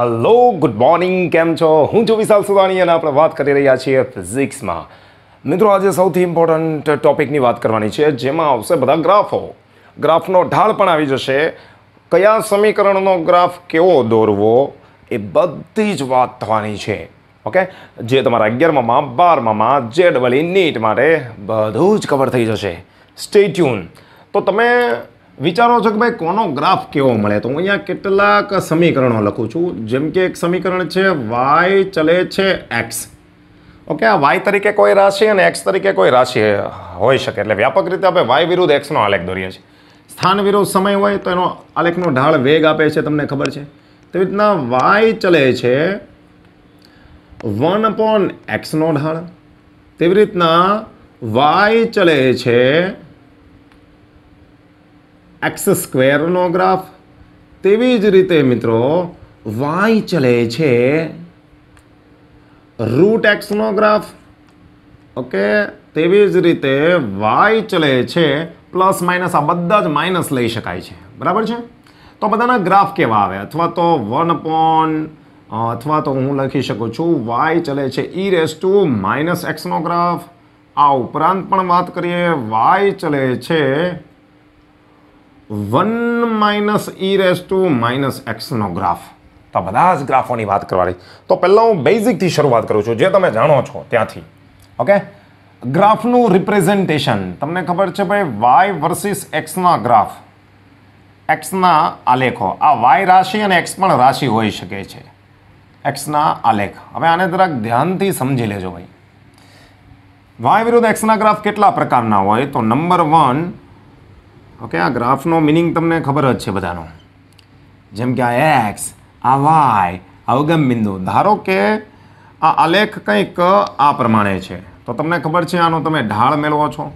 hello good morning કેમ છો હું છું વિશાલ સુદાણી અને આપણે વાત કરી રહ્યા છીએ ફિઝિક્સમાં મિત્રો આજે સૌથી ઇમ્પોર્ટન્ટ ટોપિકની વાત કરવાની છે જેમાં આવશે બધા ગ્રાફો ગ્રાફનો ઢાળ પણ આવી જશે કયા સમીકરણનો ગ્રાફ કેવો દોરવો એ બધી જ વાત થવાની છે ઓકે જે તમારા અગિયારમાં બારમાં જે ડબલ નીટ માટે બધું જ કવર થઈ જશે સ્ટેટ્યુન તો તમે વિચારો છો કે ભાઈ કોનો ગ્રાફ કેવો મળે તો હું અહીંયા કેટલાક સમીકરણો લખું છું જેમ કે એક સમીકરણ છે વાય ચલે છે એક્સ ઓકે આ વાય તરીકે કોઈ રાશિ અને એક્સ તરીકે કોઈ રાશિ હોઈ શકે એટલે વ્યાપક રીતે આપણે વાય વિરુદ્ધ એક્સનો આલેખ દોરીએ છીએ સ્થાન વિરુદ્ધ સમય હોય તો એનો આલેખનો ઢાળ વેગ આપે છે તમને ખબર છે તેવી રીતના વાય ચલે છે વન અપોન એક્સનો ઢાળ તેવી રીતના વાય ચલે છે એક્સ સ્ક્વેરનો ગ્રાફ તેવી જ રીતે મિત્રો વાય ચલે છે રૂટ એક્સનો ગ્રાફ ઓકે તેવી જ રીતે વાય ચલે છે પ્લસ માઇનસ આ બધા જ માઇનસ લઈ શકાય છે બરાબર છે તો બધાના ગ્રાફ કેવા આવે અથવા તો વન અપોન અથવા તો હું લખી શકું છું વાય ચલે છે ઈ રેસ ટુ માઇનસ એક્સનો ગ્રાફ આ ઉપરાંત પણ વાત કરીએ વાય ચલે છે one minus e raise to minus એક્સનો ગ્રાફ તો બધા જ ગ્રાફોની વાત કરવાની તો પહેલાં હું બેઝિકથી શરૂઆત કરું છું જે તમે જાણો છો ત્યાંથી ઓકે ગ્રાફનું રિપ્રેઝન્ટેશન તમને ખબર છે ભાઈ વાય વર્સિસ એક્સના ગ્રાફ એક્સના આલેખો આ વાય રાશિ અને એક્સ પણ રાશિ હોઈ શકે છે એક્સના આલેખ હવે આને જરાક ધ્યાનથી સમજી લેજો ભાઈ વાય વિરુદ્ધ એક્સના ગ્રાફ કેટલા પ્રકારના હોય તો નંબર વન ઓકે આ ગ્રાફનો મિનિંગ તમને ખબર જ છે બધાનો જેમ કે આ એક્સ આ વાય અવગમ બિંદુ ધારો કે આ આલેખ કંઈક આ પ્રમાણે છે તો તમને ખબર છે આનો તમે ઢાળ મેળવો છો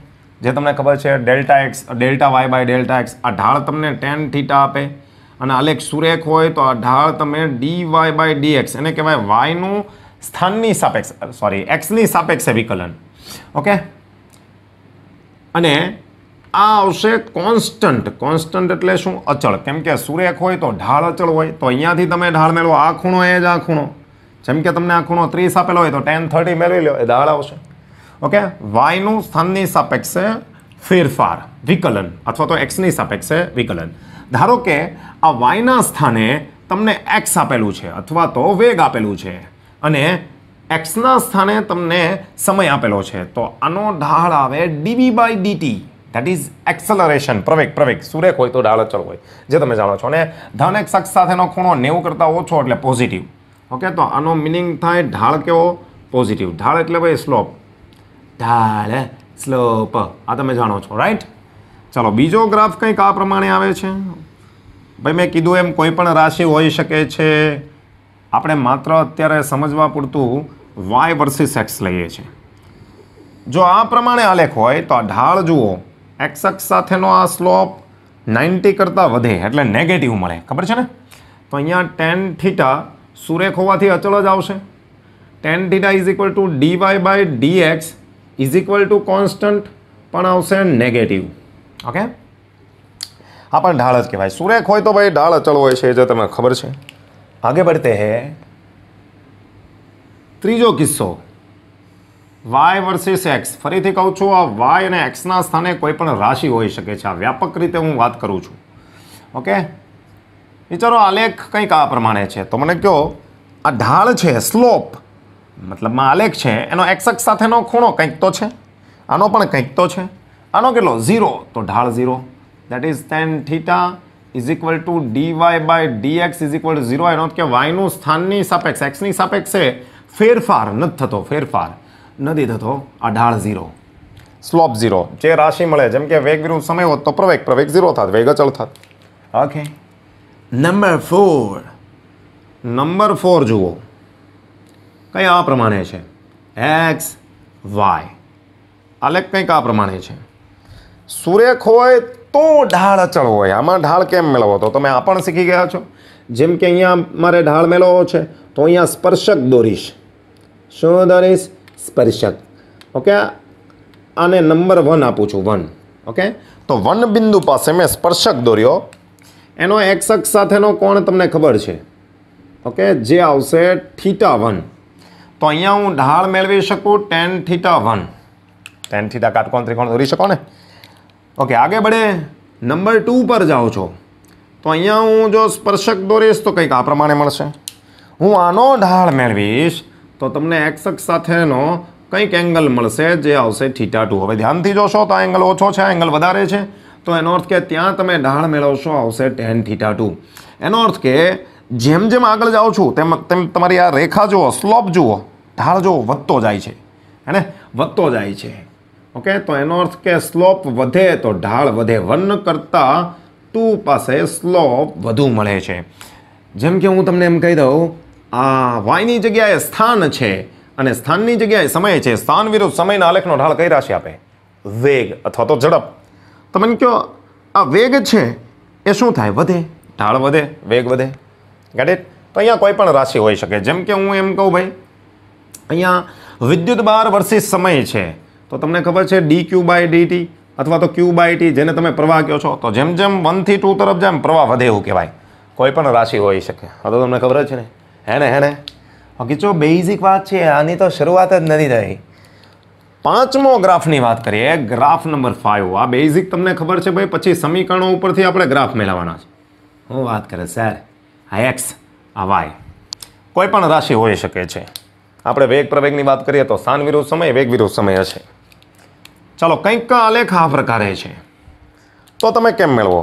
જે તમને ખબર છે delta x delta y by delta x આ ઢાળ તમને ટેન થીટા આપે અને આલેખ સુરેખ હોય તો આ ઢાળ તમે d Y by D x એને કહેવાય વાયનું સ્થાનની સાપેક્ષ સોરી એક્સની સાપેક્ષ વિકલન ઓકે અને આ આવશે કોન્સ્ટન્ટ કોન્સ્ટન્ટ એટલે શું અચળ કેમ કે સુરેખ હોય તો ઢાળ અચળ હોય તો અહીંયાથી તમે ઢાળ મેળવો આ ખૂણો એ જ આ ખૂણો જેમ કે તમને આ ખૂણો ત્રીસ આપેલો હોય તો ટેન થર્ટી મેળવી લો એ ઢાળ આવશે ઓકે વાયનું સ્થાનની સાપેક્ષે ફેરફાર વિકલન અથવા તો એક્સની સાપેક્ષે વિકલન ધારો કે આ વાયના સ્થાને તમને એક્સ આપેલું છે અથવા તો વેગ આપેલું છે અને એક્સના સ્થાને તમને સમય આપેલો છે તો આનો ઢાળ આવે dv by dt that is acceleration પ્રવેગ પ્રવેગ સુરેખ હોય તો ડાળચળ હોય જે તમે જાણો છો અને ધન એક શખ્સ સાથેનો ખૂણો નેવું કરતાં ઓછો એટલે પોઝિટિવ ઓકે તો આનો મિનિંગ થાય ઢાળ કેવો પોઝિટિવ ઢાળ એટલે ભાઈ સ્લોપ ઢાળ સ્લોપ આ તમે જાણો છો રાઈટ ચાલો બીજો ગ્રાફ કંઈક આ પ્રમાણે આવે છે ભાઈ મેં કીધું એમ કોઈ પણ રાશિ હોઈ શકે છે આપણે માત્ર અત્યારે સમજવા પૂરતું વાય વર્સિસ એક્સ લઈએ છીએ જો આ પ્રમાણે આલેખ હોય તો આ ઢાળ જુઓ એક્સ સાથેનો આ સ્લોપ નાઇન્ટી કરતાં વધે એટલે નેગેટિવ મળે ખબર છે ને તો અહીંયા ટેન થીટા સુરેખ હોવાથી અચળ જ આવશે tan theta is equal to dy by dx is equal to constant પણ આવશે નેગેટિવ ઓકે હા પણ ઢાળ જ કહેવાય સુરેખ હોય તો ભાઈ ઢાળ અચળ હોય છે જે તમને ખબર છે આગે પડતે હે ત્રીજો કિસ્સો વાય વર્સિસ એક્સ ફરીથી કહું છું આ વાય અને એક્સના સ્થાને કોઈ પણ રાશિ હોઈ શકે છે આ વ્યાપક રીતે હું વાત કરું છું ઓકે વિચારો આલેખ કંઈક આ પ્રમાણે છે તો મને કહો આ ઢાળ છે સ્લોપ મતલબમાં આલેખ છે એનો એક્સક્સ સાથેનો ખૂણો કંઈક તો છે આનો પણ કંઈક તો છે આનો કેટલો ઝીરો તો ઢાળ zero that is tan theta is equal to d Y by D x is equal to zero એનો કે વાયનું સ્થાનની સાપેક્ષ એક્સની સાપેક્ષે ફેરફાર નથી થતો ફેરફાર નથી થતો અઢાર ઝીરો સ્લોપ ઝીરો જે રાશિ મળે જેમ કે વેગ વિરુદ્ધ સમય હોત તો પ્રવેગ પ્રવેગ ઝીરો થાત વેગ અચળ થાત okay number four number four જુઓ કંઈ આ પ્રમાણે છે એક્સ વાય આલેખ કંઈક આ પ્રમાણે છે સુરેખ હોય તો ઢાળ અચળ હોય આમાં ઢાળ કેમ મેળવો તો તમે આ પણ શીખી ગયા છો જેમ કે અહીંયા મારે ઢાળ મેળવવો છે તો અહીંયા સ્પર્શક દોરીશ શું દોરીશ સ્પર્શક ઓકે આને નંબર વન આપું છું વન ઓકે તો વન બિંદુ પાસે મેં સ્પર્શક દોર્યો એનો એક્સ સાથેનો કોણ તમને ખબર છે ઓકે જે આવશે થીટા વન તો અહીંયા હું ઢાળ મેળવી શકું tan theta one tan theta કાટકોણ ત્રિકોણ દોરી શકો ને ઓકે આગળ બળે નંબર ટુ પર જાઓ છો તો અહીંયા હું જો સ્પર્શક દોરીશ તો કંઈક આ પ્રમાણે મળશે હું આનો ઢાળ મેળવીશ તો તમને એક્સ સાથેનો કંઈક એંગલ મળશે જે આવશે થીટા ટુ હવે ધ્યાનથી જોશો તો આ એંગલ ઓછો છે આ એંગલ વધારે છે તો એનો અર્થ કે ત્યાં તમે ઢાળ મેળવશો આવશે ટેન થીટા ટુ એનો અર્થ કે જેમ જેમ આગળ જાઓ છું તેમ તેમ તમારી આ રેખા જુઓ સ્લોપ જુઓ ઢાળ જુઓ વધતો જાય છે હેને વધતો જાય છે ઓકે તો એનો અર્થ કે સ્લોપ વધે તો ઢાળ વધે વન કરતાં ટુ પાસે સ્લોપ વધુ મળે છે જેમ કે હું તમને એમ કહી દઉં આ વાયની જગ્યાએ સ્થાન છે અને સ્થાનની જગ્યાએ સમય છે સ્થાન વિરુદ્ધ સમયના આલેખનો ઢાળ કઈ રાશિ આપે વેગ અથવા તો ઝડપ તમે કહો આ વેગ છે એ શું થાય વધે ઢાળ વધે વેગ વધે ગાડે તો અહીંયા કોઈ પણ રાશિ હોઈ શકે જેમ કે હું એમ કહું ભાઈ અહીંયા વિદ્યુત બાર વર્ષિસ સમય છે તો તમને ખબર છે ડી ક્યુ બાય ડી અથવા તો ક્યુ બાય ટી જેને તમે પ્રવાહ કહો છો તો જેમ જેમ વનથી ટુ તરફ જેમ પ્રવાહ વધે એવું કહેવાય કોઈ પણ રાશિ હોઈ શકે આ તો તમને ખબર જ છે ને હેને હેને બાકી જો બેઝિક વાત છે આની તો શરૂઆત જ નથી થઈ પાંચમો ગ્રાફની વાત કરીએ ગ્રાફ નંબર ફાઇવ આ બેઝિક તમને ખબર છે ભાઈ પછી સમીકરણો ઉપરથી આપણે ગ્રાફ મેળવવાના છે હું વાત કરે સર આ એક્સ આ વાય કોઈ પણ રાશિ હોઈ શકે છે આપણે વેગ પ્રવેગની વાત કરીએ તો સ્થાન વિરુદ્ધ સમય વેગ વિરુદ્ધ સમય હશે ચાલો કંઈક આલેખ આ પ્રકારે છે તો તમે કેમ મેળવો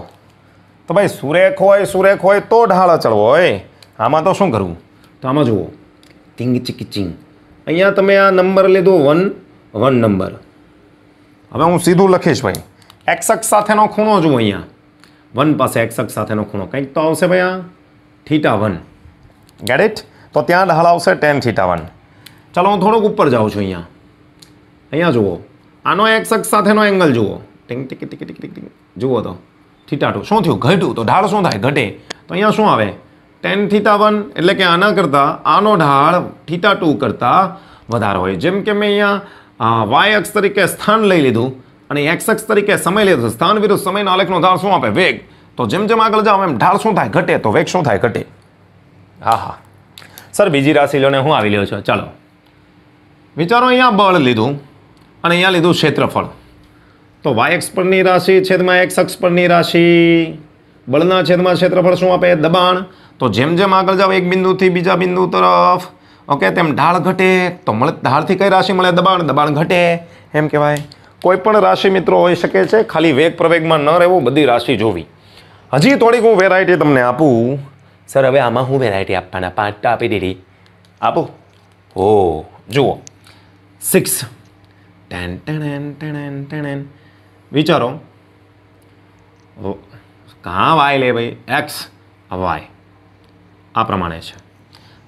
તો ભાઈ સુરેખ હોય સુરેખ હોય તો ઢાળ અચળ હોય આમાં તો શું કરવું તો આમાં જુઓ તિંગ ચીકી ચિંગ અહીંયા તમે આ નંબર લીધો વન વન નંબર હવે હું સીધું લખીશ ભાઈ એક્સક સાથેનો ખૂણો જુઓ અહીંયા વન પાસે એક્સક સાથેનો ખૂણો કંઈક તો આવશે ભાઈ આ થીટા વન ગેટ ઇટ તો ત્યાં ઢાળ આવશે ટેન થીટા વન ચાલો હું થોડુંક ઉપર જાઉં છું અહીંયા અહીંયા જુઓ આનો એક્સક સાથેનો એંગલ જુઓ ટિંગ ટીકી ટીકી ટિક ટિક જુઓ તો થીટા ટુ શું થયું ઘટ્યું તો ઢાળ શું થાય ઘટે તો અહીંયા શું આવે ટેન થીટા વન એટલે કે આના કરતાં આનો ઢાળ થીટા ટુ કરતાં વધારે હોય જેમ કે મેં અહીંયા વાય અક્ષ તરીકે સ્થાન લઈ લીધું અને એક્સ અક્ષ તરીકે સમય લીધો સ્થાન વિરુદ્ધ સમયના આલેખનો ઢાળ શું આપે વેગ તો જેમ જેમ આગળ જાઓ એમ ઢાળ શું થાય ઘટે તો વેગ શું થાય ઘટે હા હા સર બીજી રાશિ લોને હું આવી લ્યો છો ચાલો વિચારો અહીંયા બળ લીધું અને અહીંયા લીધું ક્ષેત્રફળ તો વાય એક્સ પરની રાશિ છેદમાં એક્સ અક્ષ પરની રાશિ બળના છેદમાં ક્ષેત્રફળ શું આપે દબાણ તો જેમ જેમ આગળ જાઓ એક બિંદુથી બીજા બિંદુ તરફ ઓકે તેમ ઢાળ ઘટે તો મળે ઢાળથી કઈ રાશિ મળે દબાણ દબાણ ઘટે એમ કહેવાય કોઈ પણ રાશિ મિત્રો હોઈ શકે છે ખાલી વેગ પ્રવેગમાં ન રહેવું બધી રાશિ જોવી હજી થોડીક હું વેરાયટી તમને આપું સર હવે આમાં હું વેરાયટી આપવાના પાંચ આપી દીધી આપો હો જુઓ six ten ten ten ten વિચારો કાં વાય લે ભાઈ એક્સ વાય આ પ્રમાણે છે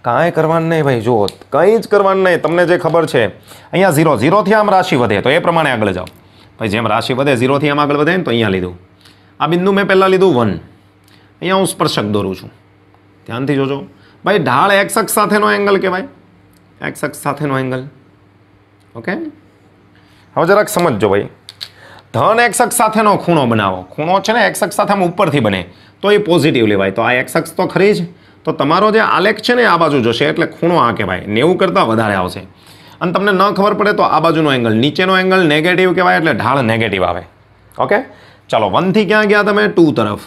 કાંઈ કરવાનું નહીં ભાઈ જુઓ કંઈ જ કરવાનું નહીં તમને જે ખબર છે અહીંયા ઝીરો ઝીરોથી આમ રાશિ વધે તો એ પ્રમાણે આગળ જાઓ ભાઈ જેમ રાશિ વધે ઝીરોથી આમ આગળ વધે ને તો અહીંયા લીધું આ બિંદુ મેં પહેલાં લીધું વન અહીંયા હું સ્પર્શક દોરું છું ધ્યાનથી જોજો ભાઈ ઢાળ એક્સ સાથેનો એંગલ કહેવાય એક્સ અક્ષ સાથેનો એંગલ ઓકે હવે જરાક સમજજો ભાઈ ધન એક્સ સાથેનો ખૂણો બનાવો ખૂણો છે ને એક્સ અક્ષ સાથે આમ ઉપરથી બને તો એ પોઝિટિવ લેવાય તો આ એક્સ અક્ષ તો ખરી જ તો તમારો જે આલેખ છે ને આ બાજુ જશે એટલે ખૂણો આ કહેવાય નેવું કરતાં વધારે આવશે અને તમને ન ખબર પડે તો આ બાજુનો એંગલ નીચેનો એંગલ નેગેટિવ કહેવાય એટલે ઢાળ નેગેટિવ આવે ઓકે ચાલો વનથી ક્યાં ગયા તમે ટુ તરફ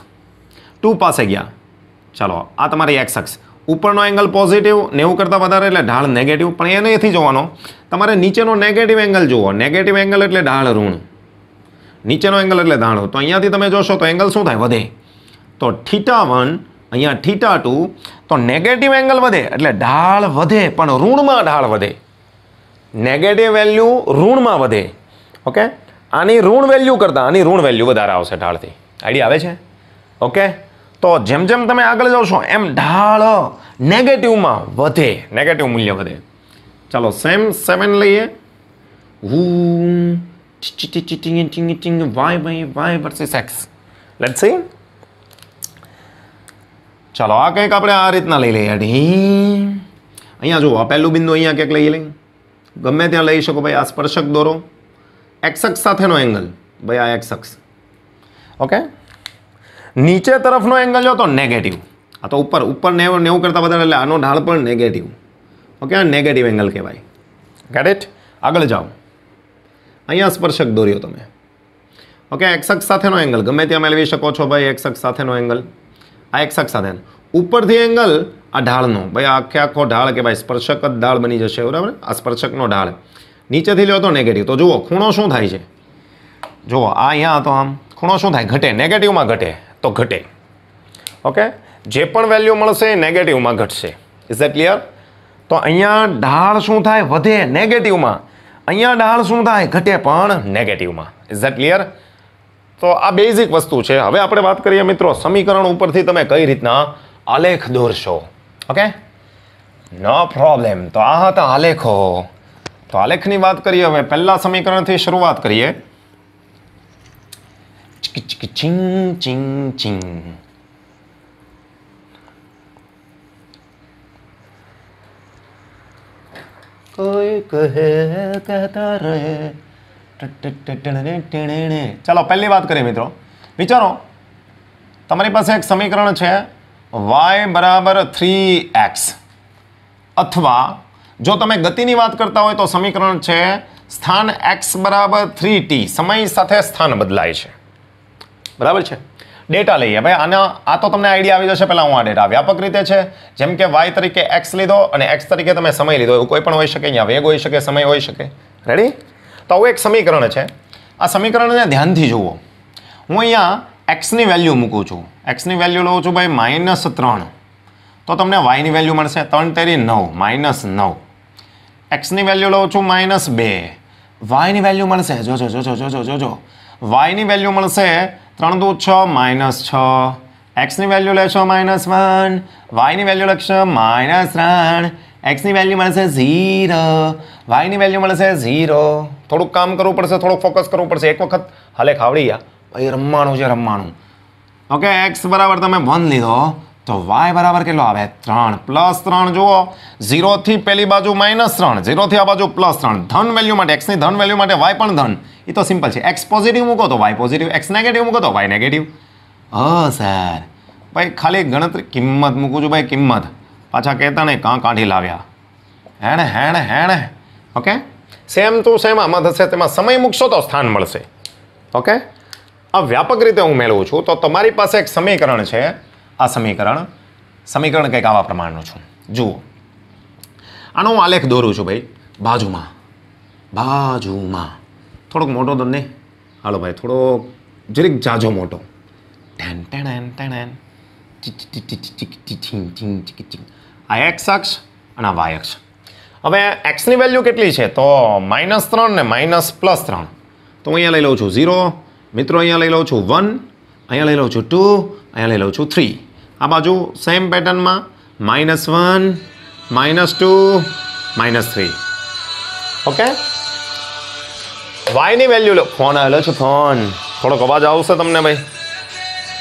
ટુ પાસે ગયા ચાલો આ તમારી એક અક્ષ ઉપરનો એંગલ પોઝિટિવ નેવું કરતાં વધારે એટલે ઢાળ નેગેટિવ પણ એને એથી જોવાનો તમારે નીચેનો નેગેટિવ એંગલ જુઓ નેગેટિવ એંગલ એટલે ઢાળ ઋણ નીચેનો એંગલ એટલે ધાણો તો અહીંયાથી તમે જોશો તો એંગલ શું થાય વધે તો થીટા વન અહીંયા થીટા ટુ તો નેગેટિવ એંગલ વધે એટલે ઢાળ વધે પણ ઋણમાં ઢાળ વધે નેગેટિવ વેલ્યુ ઋણમાં વધે ઓકે આની ઋણ વેલ્યુ કરતાં આની ઋણ વેલ્યુ વધારે આવશે ઢાળથી આઈડિયા આવે છે ઓકે તો જેમ જેમ તમે આગળ જાવશો એમ ઢાળ નેગેટિવમાં વધે નેગેટિવ મૂલ્ય વધે ચાલો સેમ સેવન લઈએ Y by Y versus X let see ચાલો આ કંઈક આપણે આ રીતના લઈ લઈએ અહીંયા જુઓ આ પહેલું બિંદુ અહીંયા ક્યાંક લઈ લઈ ગમે ત્યાં લઈ શકો ભાઈ આ સ્પર્શક દોરો એક્સક્ષ સાથેનો એંગલ ભાઈ આ એક્સક્ષ ઓકે નીચે તરફનો એંગલ જો તો નેગેટિવ આ તો ઉપર ઉપર નેવું નેવું કરતાં વધારે એટલે આનો ઢાળ પણ નેગેટિવ ઓકે આ નેગેટિવ એંગલ કહેવાય ગેટ ઇટ આગળ જાઓ અહીંયા સ્પર્શક દોર્યો તમે ઓકે એક્સક્ષ સાથેનો એંગલ ગમે ત્યાં મેળવી શકો છો ભાઈ એક્સક્ષ સાથેનો એંગલ આ એક શખ સાથેનો ઉપરથી એંગલ આ ઢાળનો ભાઈ આખે આખો ઢાળ કે ભાઈ સ્પર્શક જ ઢાળ બની જશે બરાબર આ સ્પર્શકનો ઢાળ નીચેથી લ્યો તો નેગેટિવ તો જુઓ ખૂણો શું થાય છે જુઓ આ અહીંયા હતો આમ ખૂણો શું થાય ઘટે નેગેટિવમાં ઘટે તો ઘટે ઓકે જે પણ વેલ્યુ મળશે એ નેગેટિવમાં ઘટશે ઇઝ ધેટ ક્લિયર તો અહીંયા ઢાળ શું થાય વધે નેગેટિવમાં અહીંયા ઢાળ શું થાય ઘટે પણ નેગેટિવમાં ઇઝ ધેટ ક્લિયર તો આ બેઝિક વસ્તુ છે હવે આપણે વાત કરીએ મિત્રો સમીકરણ ઉપરથી તમે કઈ રીતના આલેખ દોરશો ઓકે નો પ્રોબ્લેમ તો આ હતા આલેખો તો આલેખની વાત કરીએ હવે પહેલા સમીકરણથી શરૂઆત કરીએ ચિંગ ચિંગ ચિંગ કોઈ કહે કહેતા રહે ચાલો પહેલી વાત કરીએ મિત્રો વિચારો તમારી પાસે એક સમીકરણ છે વાય બરાબર થ્રી એક્સ અથવા જો તમે ગતિની વાત કરતા હોય તો સમીકરણ છે સ્થાન એક્સ બરાબર થ્રી ટી સમય સાથે સ્થાન બદલાય છે બરાબર છે ડેટા લઈએ ભાઈ આના આ તો તમને આઈડિયા આવી જશે પહેલાં હું આ ડેટા વ્યાપક રીતે છે જેમ કે વાય તરીકે એક્સ લીધો અને એક્સ તરીકે તમે સમય લીધો એવું કોઈ પણ હોઈ શકે અહીંયા વેગ હોઈ શકે સમય હોઈ શકે રેડી તો આવું એક સમીકરણ છે આ સમીકરણને ધ્યાનથી જુઓ હું અહીંયા એક્સની વેલ્યુ મૂકું છું એક્સની વેલ્યુ લઉં છું ભાઈ માઇનસ ત્રણ તો તમને વાયની વેલ્યુ મળશે ત્રણ તેરી નવ માઇનસ નવ એક્સની વેલ્યુ લઉં છું માઇનસ બે વાયની વેલ્યુ મળશે જોજો જોજો જોજો જોજો વાયની વેલ્યુ મળશે ત્રણ દુ છ માઇનસ છ એક્સની વેલ્યુ લેશો માઇનસ વન વાયની વેલ્યુ લખશો માઇનસ ત્રણ x ની વેલ્યુ મને છે 0 y ની વેલ્યુ મને છે 0 થોડું કામ કરવું પડશે થોડું ફોકસ કરવું પડશે એક વખત હાલે ખાવડીયા ભાઈ રમાણું છે રમાણું ઓકે x બરાબર તમે 1 લીધો તો y બરાબર કે લો હવે 3 + 3 જુઓ 0 થી પહેલી બાજુ -3 0 થી આ બાજુ +3 ધન વેલ્યુ માટે x ની ધન વેલ્યુ માટે y પણ ધન એ તો સિમ્પલ છે x પોઝિટિવ મુકો તો y પોઝિટિવ x નેગેટિવ મુકો તો y નેગેટિવ ઓ સર ભાઈ ખાલી ગણતરી કિંમત મુકો છો ભાઈ કિંમત પાછા કહેતા કાં કાઢી લાવ્યા હેણે હેણે હેણે ઓકે સેમ ટુ સેમ આમાં થશે તેમાં સમય મૂકશો તો સ્થાન મળશે ઓકે આ વ્યાપક રીતે હું મેળવું છું તો તમારી પાસે એક સમીકરણ છે આ સમીકરણ સમીકરણ કંઈક આવા પ્રમાણનું છું જુઓ આનો હું આલેખ દોરું છું ભાઈ બાજુમાં બાજુમાં થોડોક મોટો તમને હાલો ભાઈ થોડો જરીક જાજો મોટો ટેન ટેણ ટેણ એન આ એક્સ અક્ષ અને આ વાય અક્ષ હવે એક્સની વેલ્યુ કેટલી છે તો માઇનસ ત્રણ ને માઇનસ પ્લસ ત્રણ તો હું અહીંયા લઈ લઉં છું ઝીરો મિત્રો અહીંયા લઈ લઉં છું વન અહીંયા લઈ લઉં છું ટુ અહીંયા લઈ લઉં છું થ્રી આ બાજુ સેમ પેટર્નમાં minus one minus two minus three okay વાયની વેલ્યુ લો ફોન આવેલો છે ફોન થોડોક અવાજ આવશે તમને ભાઈ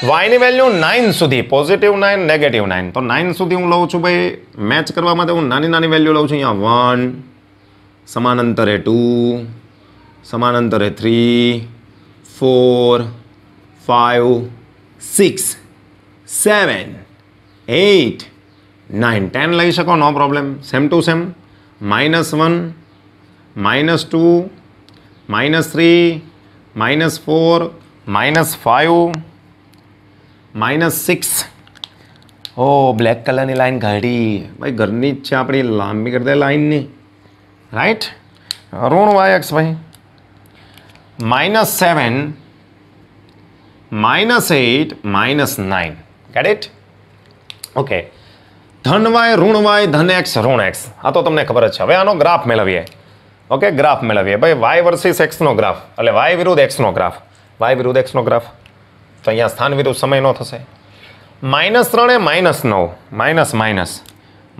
વાયની વેલ્યુ નાઇન સુધી પોઝિટિવ નાઇન નેગેટિવ નાઇન તો નાઇન સુધી હું લઉં છું ભાઈ મેચ કરવા માટે હું નાની નાની વેલ્યુ લઉં છું અહીંયા વન સમાનાંતરે ટુ સમાનાંતરે three four five six seven eight nine ten લઈ શકો no problem same to same minus one minus two minus three minus four minus five minus six ઓ બ્લેક કલરની લાઈન કાઢી ભાઈ ઘરની જ છે આપણી લાંબી કરતા લાઈનની રાઈટ ઋણ વાયક્સ ભાઈ minus seven minus eight minus nine get it okay ઋણ વાય ધન એક્સ ઋણ એક્સ આ તો તમને ખબર જ છે હવે આનો ગ્રાફ મેળવીએ ઓકે ગ્રાફ મેળવીએ ભાઈ વાય વર્સિસ એક્સનો ગ્રાફ એટલે વાય વિરુદ્ધ એક્સનો ગ્રાફ વાય વિરુદ્ધ એક્સનો ગ્રાફ તો અહીંયા સ્થાન વિરુદ્ધ નો થશે માઇનસ ત્રણે માઇનસ નવ માઇનસ માઇનસ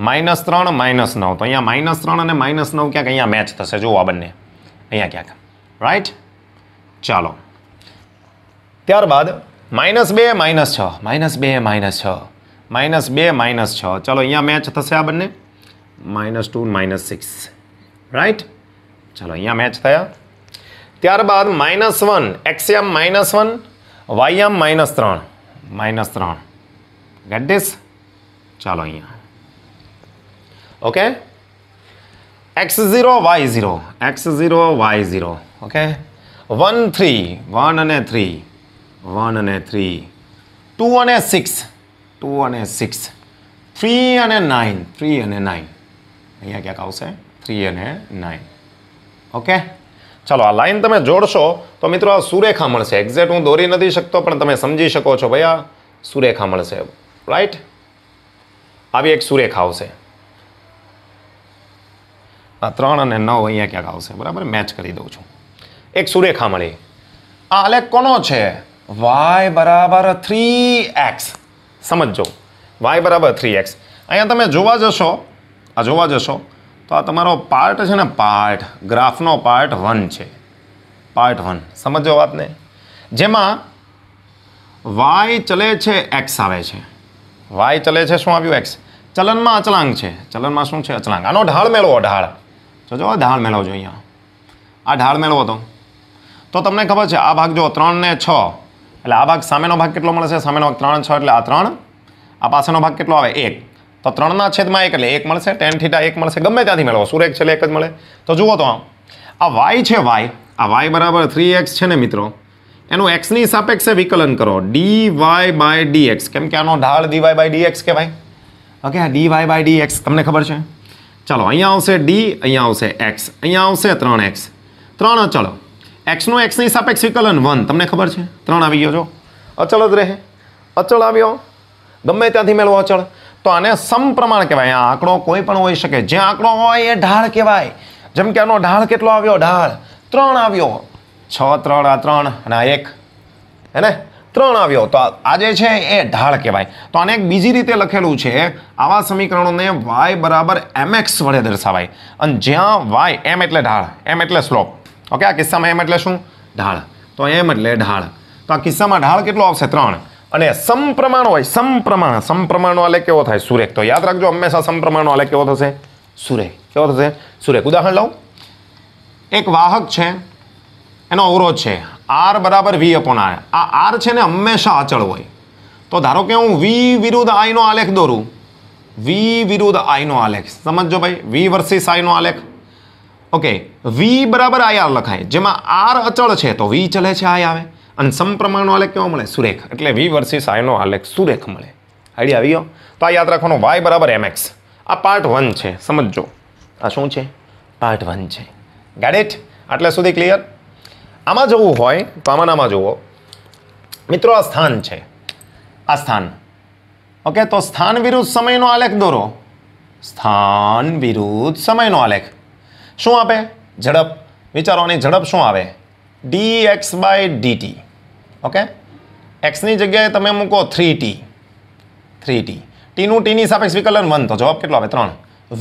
માઇનસ ત્રણ માઇનસ નવ તો અહીંયા માઇનસ ત્રણ અને માઇનસ નવ ક્યાંક અહીંયા મેચ થશે જુઓ આ બંને અહીંયા ક્યાંક રાઈટ ચાલો ત્યારબાદ માઇનસ બે માઇનસ છ માઇનસ બે માઇનસ છ માઇનસ બે માઇનસ છ ચાલો અહીંયા મેચ થશે આ બંને minus two minus six right ચાલો અહીંયા મેચ થયા ત્યારબાદ માઇનસ વન એક્સિયમ minus one Y M minus तर माइनस तर गेटिस चलो okay X zero Y zero X zero Y zero okay one three one ने थ्री वन ने थ्री टू अने सिक्स टू अने सिक्स थ्री अने नाइन थ्री अने नाइन अँ क्या कहू से थ्री अने नाइन ओके ચાલો આ લાઈન તમે જોડશો તો મિત્રો આ સુરેખા મળશે એક્ઝેક્ટ હું દોરી નથી શકતો પણ તમે સમજી શકો છો ભાઈ આ સુરેખા મળશે રાઈટ આવી એક સુરેખા આવશે આ ત્રણ અને નવ અહીંયા ક્યાંક આવશે બરાબર મેચ કરી દઉં છું એક સુરેખા મળી આ આલેખ કોનો છે વાય બરાબર થ્રી એક્સ સમજો વાય બરાબર થ્રી એક્સ અહીંયા તમે જોવા જશો આ જોવા જશો તો આ તમારો પાર્ટ છે ને પાર્ટ ગ્રાફનો પાર્ટ વન છે પાર્ટ વન સમજો વાતને જેમાં વાય ચલે છે એક્સ આવે છે વાય ચલે છે શું આવ્યું એક્સ ચલનમાં અચલાંક છે ચલનમાં શું છે અચલાંક આનો ઢાળ મેળવો ઢાળ જોજો ઢાળ મેળવો જો અહીંયા આ ઢાળ મેળવો તો તો તમને ખબર છે આ ભાગ જો ત્રણ ને છ એટલે આ ભાગ સામેનો ભાગ કેટલો મળશે સામેનો ભાગ ત્રણ છ એટલે આ ત્રણ આ પાસેનો ભાગ કેટલો આવે એક તો ત્રણના છેદમાં એક એટલે એક મળશે ટેન થીટા એક મળશે ગમે ત્યાંથી મેળવો સુરેખ છેલ્લે એક જ મળે તો જુઓ તો આમ આ વાય છે વાય આ વાય બરાબર થ્રી એક્સ છે ને મિત્રો એનું એક્સની સાપેક્ષે વિકલન કરો D Y by D X કેમ કે આનો ઢાળ D Y by D X કહેવાય ઓકે આ D Y by D X તમને ખબર છે ચાલો અહીંયા આવશે ડી અહીંયા આવશે એક્સ અહીંયા આવશે ત્રણ એક્સ ત્રણ અચળો એક્સનું એક્સની સાપેક્ષ વિકલન વન તમને ખબર છે ત્રણ આવી ગયો જો અચળ જ રહે અચળ આવ્યો ગમે ત્યાંથી મેળવો અચળ તો આને સમપ્રમાણ કહેવાય આ આંકડો કોઈ પણ હોઈ શકે જ્યાં આંકડો હોય એ ઢાળ કહેવાય જેમ કે આનો ઢાળ કેટલો આવ્યો ઢાળ ત્રણ આવ્યો છ ત્રણ આ ત્રણ અને આ એક હે ને ત્રણ આવ્યો તો આજે છે એ ઢાળ કહેવાય તો આને એક બીજી રીતે લખેલું છે આવા સમીકરણોને વાય બરાબર એમએક્સ વડે દર્શાવાય અને જ્યાં વાય એમ એટલે ઢાળ એમ એટલે સ્લોપ ઓકે આ કિસ્સામાં એમ એટલે શું ઢાળ તો એમ એટલે ઢાળ તો આ કિસ્સામાં ઢાળ કેટલો આવશે ત્રણ અને સમપ્રમાણ હોય સમપ્રમાણ સમપ્રમાણનો આલે કેવો થાય સુરેખ તો યાદ રાખજો હંમેશા સમપ્રમાણનો આલે કેવો થશે સુરેખ કેવો થશે સુરેખ ઉદાહરણ લઉં એક વાહક છે એનો અવરોધ છે આર બરાબર વી અપોન આર આ આર છે ને હંમેશા અચળ હોય તો ધારો કે હું વી વિરુદ્ધ આઈનો આલેખ દોરું વી વિરુદ્ધ આઈનો આલેખ સમજો ભાઈ વી વર્સિસ આઈનો આલેખ ઓકે વી બરાબર આઈ આર લખાય જેમાં આર અચળ છે તો વી ચલે છે આઈ આવે અને સમપ્રમાણનો આલેખ કેવો મળે સુરેખ એટલે વી વર્સિસ આઈનો આલેખ સુરેખ મળે આઈડિયા આવી તો આ યાદ રાખવાનો વાય બરાબર એમએક્સ આ પાર્ટ વન છે સમજો આ શું છે પાર્ટ વન છે ગાડેટ આટલે સુધી ક્લિયર આમાં જવું હોય તો આમાં આમાં જુઓ મિત્રો આ સ્થાન છે આ સ્થાન ઓકે તો સ્થાન વિરુદ્ધ સમયનો આલેખ દોરો સ્થાન વિરુદ્ધ સમયનો આલેખ શું આપે ઝડપ વિચારોની ઝડપ શું આવે D X by D T okay એક્સની જગ્યાએ તમે મૂકો થ્રી ટી થ્રી ટી ટીનું ટીની સાપેક્ષ વિકલન વન તો જવાબ કેટલો આવે ત્રણ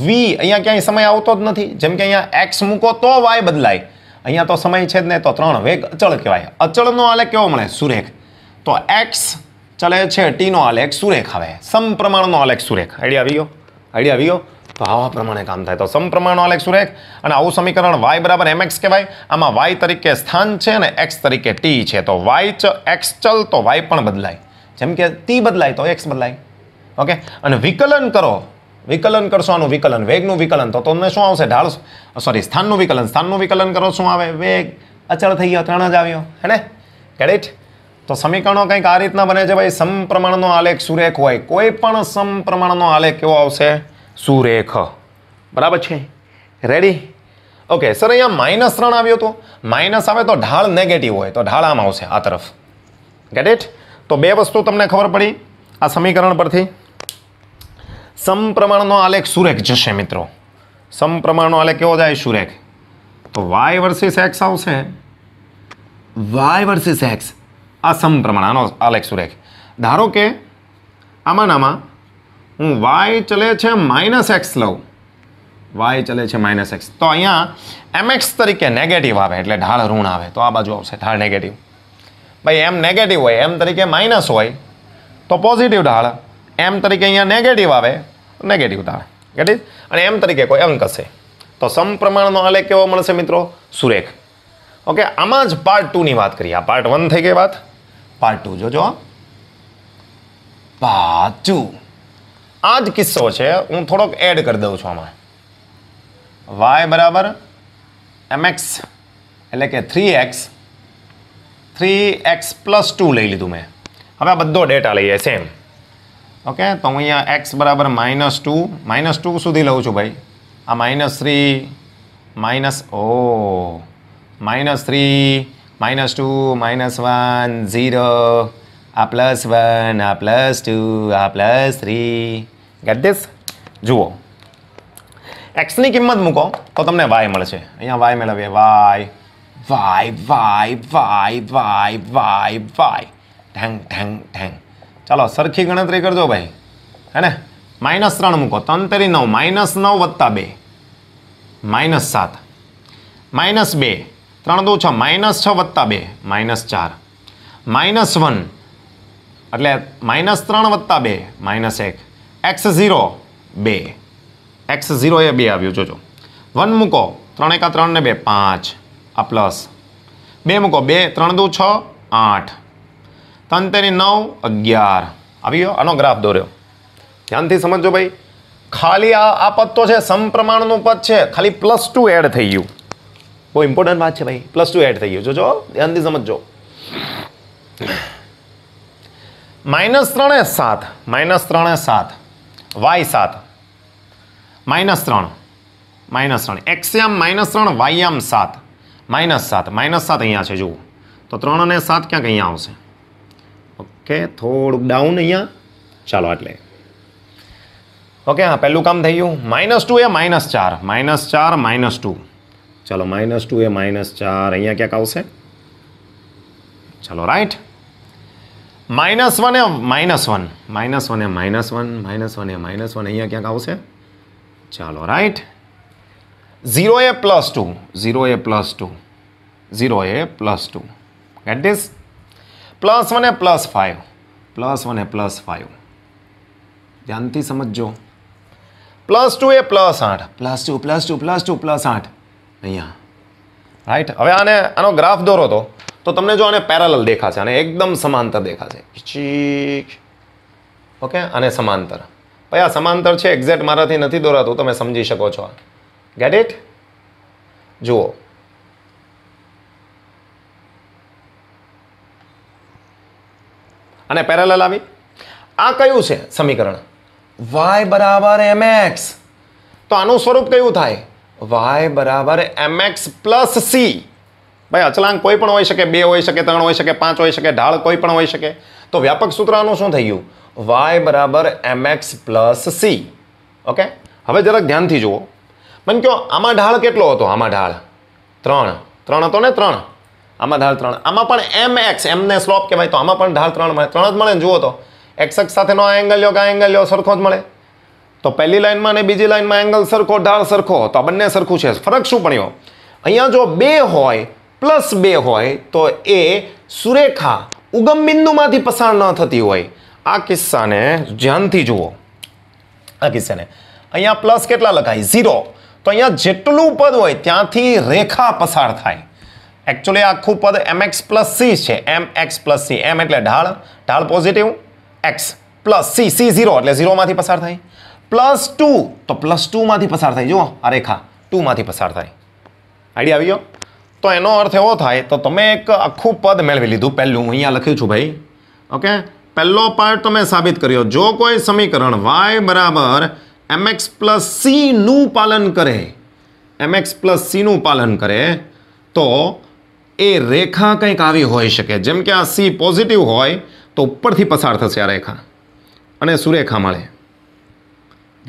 વી અહીંયા ક્યાંય સમય આવતો જ નથી જેમ કે અહીંયા એક્સ મૂકો તો વાય બદલાય અહીંયા તો સમય છે જ ને તો ત્રણ વેગ અચળ કહેવાય અચળનો આલેખ કેવો મળે સુરેખ તો એક્સ ચલે છે ટીનો આલેખ સુરેખ આવે સમપ્રમાણનો આલેખ સુરેખ આઈડિયા આવી ગયો આઈડિયા આવી ગયો તો આવા પ્રમાણે કામ થાય તો સમપ્રમાણનો આલેખ સુરેખ અને આવું સમીકરણ વાય બરાબર એમ એક્સ કહેવાય આમાં વાય તરીકે સ્થાન છે અને એક્સ તરીકે ટી છે તો વાય ચ એક્સ ચલ તો વાય પણ બદલાય જેમ કે ટી બદલાય તો એક્સ બદલાય ઓકે અને વિકલન કરો વિકલન કરશો આનું વિકલન વેગનું વિકલન તો તમને શું આવશે ઢાળ સોરી સ્થાનનું વિકલન સ્થાનનું વિકલન કરો શું આવે વેગ અચળ થઈ ગયો ત્રણ જ આવ્યો હે ને કેડિટ તો સમીકરણો કંઈક આ રીતના બને છે ભાઈ સમપ્રમાણનો આલેખ સુરેખ હોય કોઈ પણ સમપ્રમાણનો આલેખ કેવો આવશે સુરેખ બરાબર છે રેડી ઓકે સર અહીંયા માઇનસ ત્રણ આવ્યો તો માઇનસ આવે તો ઢાળ નેગેટિવ હોય તો ઢાળ આમ આવશે આ તરફ ગેટ ઇટ તો બે વસ્તુ તમને ખબર પડી આ સમીકરણ પરથી સમપ્રમાણનો આલેખ સુરેખ જશે મિત્રો સમપ્રમાણનો આલેખ કેવો જાય સુરેખ તો વાય વર્સિસ એક્સ આવશે વાય વર્સિસ એક્સ આ સમપ્રમાણ આનો આલેખ સુરેખ ધારો કે આમાં નામાં હું વાય ચલે છે માઇનસ એક્સ લઉં વાય ચલે છે માઇનસ એક્સ તો અહીંયા એમ એક્સ તરીકે નેગેટિવ આવે એટલે ઢાળ ઋણ આવે તો આ બાજુ આવશે ઢાળ નેગેટિવ ભાઈ એમ નેગેટિવ હોય એમ તરીકે માઇનસ હોય તો પોઝિટિવ ઢાળ એમ તરીકે અહીંયા નેગેટિવ આવે નેગેટિવ ઢાળ ગેટ અને એમ તરીકે કોઈ અંક હશે તો સમપ્રમાણનો આલેખ કેવો મળશે મિત્રો સુરેખ ઓકે આમાં જ પાર્ટ ટુની વાત કરીએ આ પાર્ટ વન થઈ ગઈ વાત પાર્ટ ટુ જોજો પાર્ટ આ જ કિસ્સો છે હું થોડોક એડ કરી દઉં છું આમાં વાય બરાબર એમએક્સ એટલે કે three X three X plus two લઈ લીધું મેં હવે આ બધો ડેટા લઈએ સેમ ઓકે તો હું અહીંયા એક્સ બરાબર માઇનસ ટુ માઇનસ ટુ સુધી લઉં છું ભાઈ આ માઇનસ થ્રી માઇનસ ઓ minus three minus two minus one zero આ પ્લસ વન આ પ્લસ ટુ આ પ્લસ થ્રી ગેટ ધીસ જુઓ એક્સની કિંમત મૂકો તો તમને વાય મળશે અહીંયા વાય મેળવીએ Y Y Y Y Y Y Y ઠેંગ ઠેંગ ઠેંગ ચાલો સરખી ગણતરી કરજો ભાઈ હે ને માઇનસ ત્રણ મૂકો ત્રણ તરી નવ માઇનસ નવ વત્તા બે માઇનસ સાત માઇનસ બે ત્રણ દો છ માઇનસ છ વત્તા બે માઇનસ ચાર માઇનસ વન એટલે માઇનસ ત્રણ વત્તા બે માઇનસ એક એક્સ ઝીરો બે એક્સ ઝીરો એ બે આવ્યું જોજો વન મૂકો ત્રણ એકા ત્રણ ને બે પાંચ આ પ્લસ બે મૂકો બે ત્રણ દુ છ આઠ ત્રણ તેની નવ અગિયાર આવી ગયો આનો ગ્રાફ દોર્યો ધ્યાનથી સમજો ભાઈ ખાલી આ આ પદ તો છે સમપ્રમાણનું પદ છે ખાલી પ્લસ ટુ એડ થઈ ગયું બહુ ઇમ્પોર્ટન્ટ વાત છે ભાઈ પ્લસ ટુ એડ થઈ ગયું જોજો ધ્યાનથી સમજો માઇનસ ત્રણે સાત માઇનસ ત્રણે સાત વાય સાત માઇનસ ત્રણ માઇનસ ત્રણ એક્સયામ માઇનસ ત્રણ વાયએમ સાત માઇનસ સાત માઇનસ સાત અહીંયા છે જુઓ તો ત્રણ અને સાત ક્યાંક અહીંયા આવશે ઓકે થોડુંક ડાઉન અહીંયા ચાલો એટલે ઓકે હા પહેલું કામ થઈ ગયું માઇનસ ટુ એ માઇનસ ચાર માઇનસ ચાર માઇનસ ટુ ચાલો માઇનસ ટુ એ માઇનસ ચાર અહીંયા ક્યાંક આવશે ચાલો રાઈટ માઇનસ વન એ માઇનસ વન માઇનસ વન એ માઇનસ વન માઇનસ વન એ માઇનસ વન અહીંયા ક્યાંક આવશે ચાલો રાઈટ ઝીરો એ પ્લસ ટુ ઝીરો એ પ્લસ ટુ ઝીરો એ plus two at this plus one એ પ્લસ ફાઇવ પ્લસ વન એ પ્લસ ફાઇવ ધ્યાનથી સમજજો પ્લસ ટુ એ પ્લસ આઠ plus two plus two plus two plus આઠ અહીંયા રાઈટ હવે આને આનો ગ્રાફ દોરો તો તો તમને જો આને પેરેલલ દેખાશે અને એકદમ સમાંતર દેખાશે ઓકે અને સમાંતર ભાઈ આ સમાંતર છે એક્ઝેક્ટ મારાથી નથી દોરાતું તમે સમજી શકો છો ગેટ ઇટ જુઓ અને પેરેલલ આવી આ કયું છે સમીકરણ વાય બરાબર એમએક્સ તો આનું સ્વરૂપ કયું થાય વાય બરાબર એમએક્સ પ્લસ સી ભાઈ અચલાંક કોઈ પણ હોઈ શકે બે હોઈ શકે ત્રણ હોઈ શકે પાંચ હોઈ શકે ઢાળ કોઈ પણ હોઈ શકે તો વ્યાપક સૂત્રનું શું થઈ ગયું વાય બરાબર એમએક્સ પ્લસ સી ઓકે હવે જરાક ધ્યાનથી જુઓ મને કહો આમાં ઢાળ કેટલો હતો આમાં ઢાળ ત્રણ ત્રણ હતો ને ત્રણ આમાં ઢાળ ત્રણ આમાં પણ એમ એક્સ એમને સ્લોપ કહેવાય તો આમાં પણ ઢાળ ત્રણ મળે ત્રણ જ મળે ને જુઓ તો એક્સ એક્સ સાથેનો આ એંગલ લ્યો કે આ એંગલ લ્યો સરખો જ મળે તો પહેલી લાઇનમાં અને બીજી લાઇનમાં એંગલ સરખો ઢાળ સરખો તો આ બંને સરખું છે ફરક શું પડ્યો અહીંયા જો બે હોય પ્લસ બે હોય તો એ સુરેખા ઉગમ બિંદુમાંથી પસાર ન થતી હોય આ કિસ્સાને ધ્યાનથી જુઓ આ કિસ્સાને અહીંયા પ્લસ કેટલા લખાય ઝીરો તો અહીંયા જેટલું પદ હોય ત્યાંથી રેખા પસાર થાય એકચ્યુઅલી આખું પદ એમ એક્સ પ્લસ સી છે M x plus C M એટલે ઢાળ ઢાળ positive X plus C C zero એટલે ઝીરોમાંથી પસાર થાય પ્લસ ટુ તો પ્લસ ટુમાંથી પસાર થાય જુઓ આ રેખા ટુમાંથી પસાર થાય આઈડિયા આવી ગયો તો એનો અર્થ એવો થાય તો તમે એક આખું પદ મેળવી લીધું પહેલું હું અહીંયા લખ્યું છું ભાઈ ઓકે પહેલો પાર્ટ તમે સાબિત કર્યો જો કોઈ સમીકરણ વાય બરાબર એમએક્સ પ્લસ સીનું પાલન કરે એમએક્સ પ્લસ સીનું પાલન કરે તો એ રેખા કંઈક આવી હોઈ શકે જેમ કે આ સી પોઝિટિવ હોય તો ઉપરથી પસાર થશે આ રેખા અને સુરેખા મળે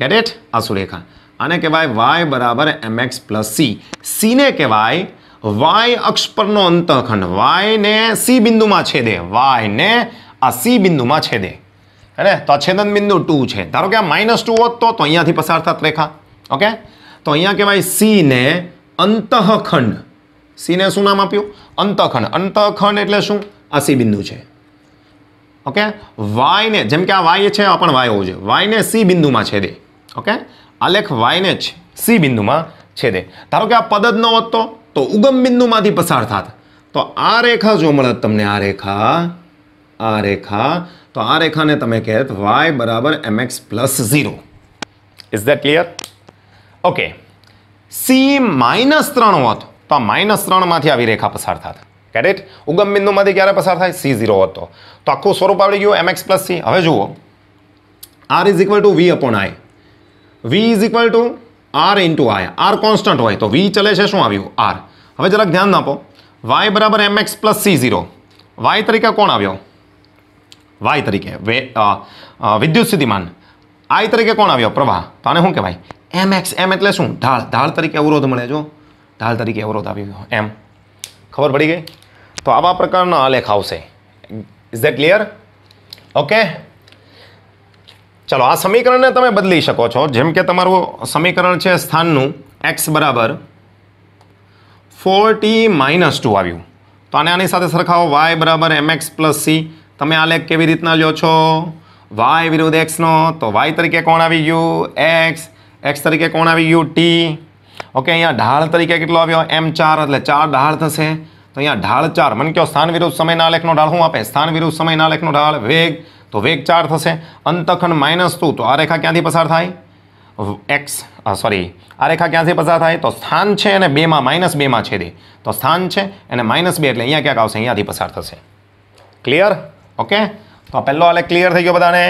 ગેટ એટ આ સુરેખા આને કહેવાય વાય બરાબર એમએક્સ પ્લસ સી સીને કહેવાય વાય અક્ષ પરનો અંતઃખંડ વાયને સી બિંદુમાં છેદે વાયને આ સી બિંદુમાં છેદે અરે તો આ છેદન બિંદુ ટુ છે ધારો કે આ માઇનસ ટુ હોત તો અહીંયાથી પસાર થત રેખા ઓકે તો અહીંયા કહેવાય સીને અંતઃખંડ સીને શું નામ આપ્યું અંતઃખંડ અંતઃખંડ એટલે શું આ સી બિંદુ છે ઓકે વાયને જેમ કે આ વાય છે આ પણ વાય હોવું જોઈએ વાયને સી બિંદુમાં છેદે ઓકે આલેખ વાયને સી બિંદુમાં છેદે ધારો કે આ પદ જ ન હોત તો તો ઉગમ બિંદુમાંથી પસાર થાત તો આ રેખા જો મળત તમને આ રેખા આ રેખા તો આ રેખાને તમે કહેત વાય બરાબર એમ x plus zero is that clear okay C minus ત્રણ હોત તો આ માઇનસ ત્રણમાંથી આવી રેખા પસાર થાત કેરેટ ઉગમ બિંદુમાંથી ક્યારે પસાર થાય સી ઝીરો હતો તો આખું સ્વરૂપ આવડી ગયું એમ એક્સ પ્લસ સી હવે જુઓ R is equal to V upon I V is equal to r * i r constant હોય તો v ચાલે છે શું આવ્યું r હવે જરા ધ્યાન આપો y = mx + c 0 y તરીકે કોણ આવ્યું y તરીકે વિદ્યુત સુધીમાન i તરીકે કોણ આવ્યું પ્રવાહ તો આને શું કહેવાય mx m એટલે શું ઢાળ ઢાળ તરીકે અવરોધ મળે જો ઢાળ તરીકે અવરોધ આપ્યો m ખબર પડી ગઈ તો આવા પ્રકારનો આલેખ આવશે ઇઝ ધ ક્લિયર ઓકે ચાલો આ સમીકરણને તમે બદલી શકો છો જેમ કે તમારું સમીકરણ છે સ્થાનનું એક્સ બરાબર ફોર ટી માઇનસ ટુ આવ્યું તો આને આની સાથે સરખાવો વાય બરાબર એમ એક્સ પ્લસ સી તમે આ લેખ કેવી રીતના લ્યો છો વાય વિરુદ્ધ એક્સનો તો વાય તરીકે કોણ આવી ગયું એક્સ એક્સ તરીકે કોણ આવી ગયું ટી ઓકે અહીંયા ઢાળ તરીકે કેટલો આવ્યો એમ ચાર એટલે ચાર ઢાળ થશે તો અહીંયા ઢાળ ચાર મને કહો સ્થાન વિરુદ્ધ સમયના લેખનો ઢાળ શું આપે સ્થાન વિરુદ્ધ સમયના લેખનો ઢાળ વેગ તો વેગ ચાર થશે અંતખંડ માઇનસ ટુ તો આ રેખા ક્યાંથી પસાર થાય એક્સ સોરી આ રેખા ક્યાંથી પસાર થાય તો સ્થાન છે અને બેમાં માઇનસ બેમાં છેદે તો સ્થાન છે અને માઇનસ બે એટલે અહીંયા ક્યાંક આવશે અહીંયાથી પસાર થશે ક્લિયર ઓકે તો પહેલો આલેખ ક્લિયર થઈ ગયો બધાને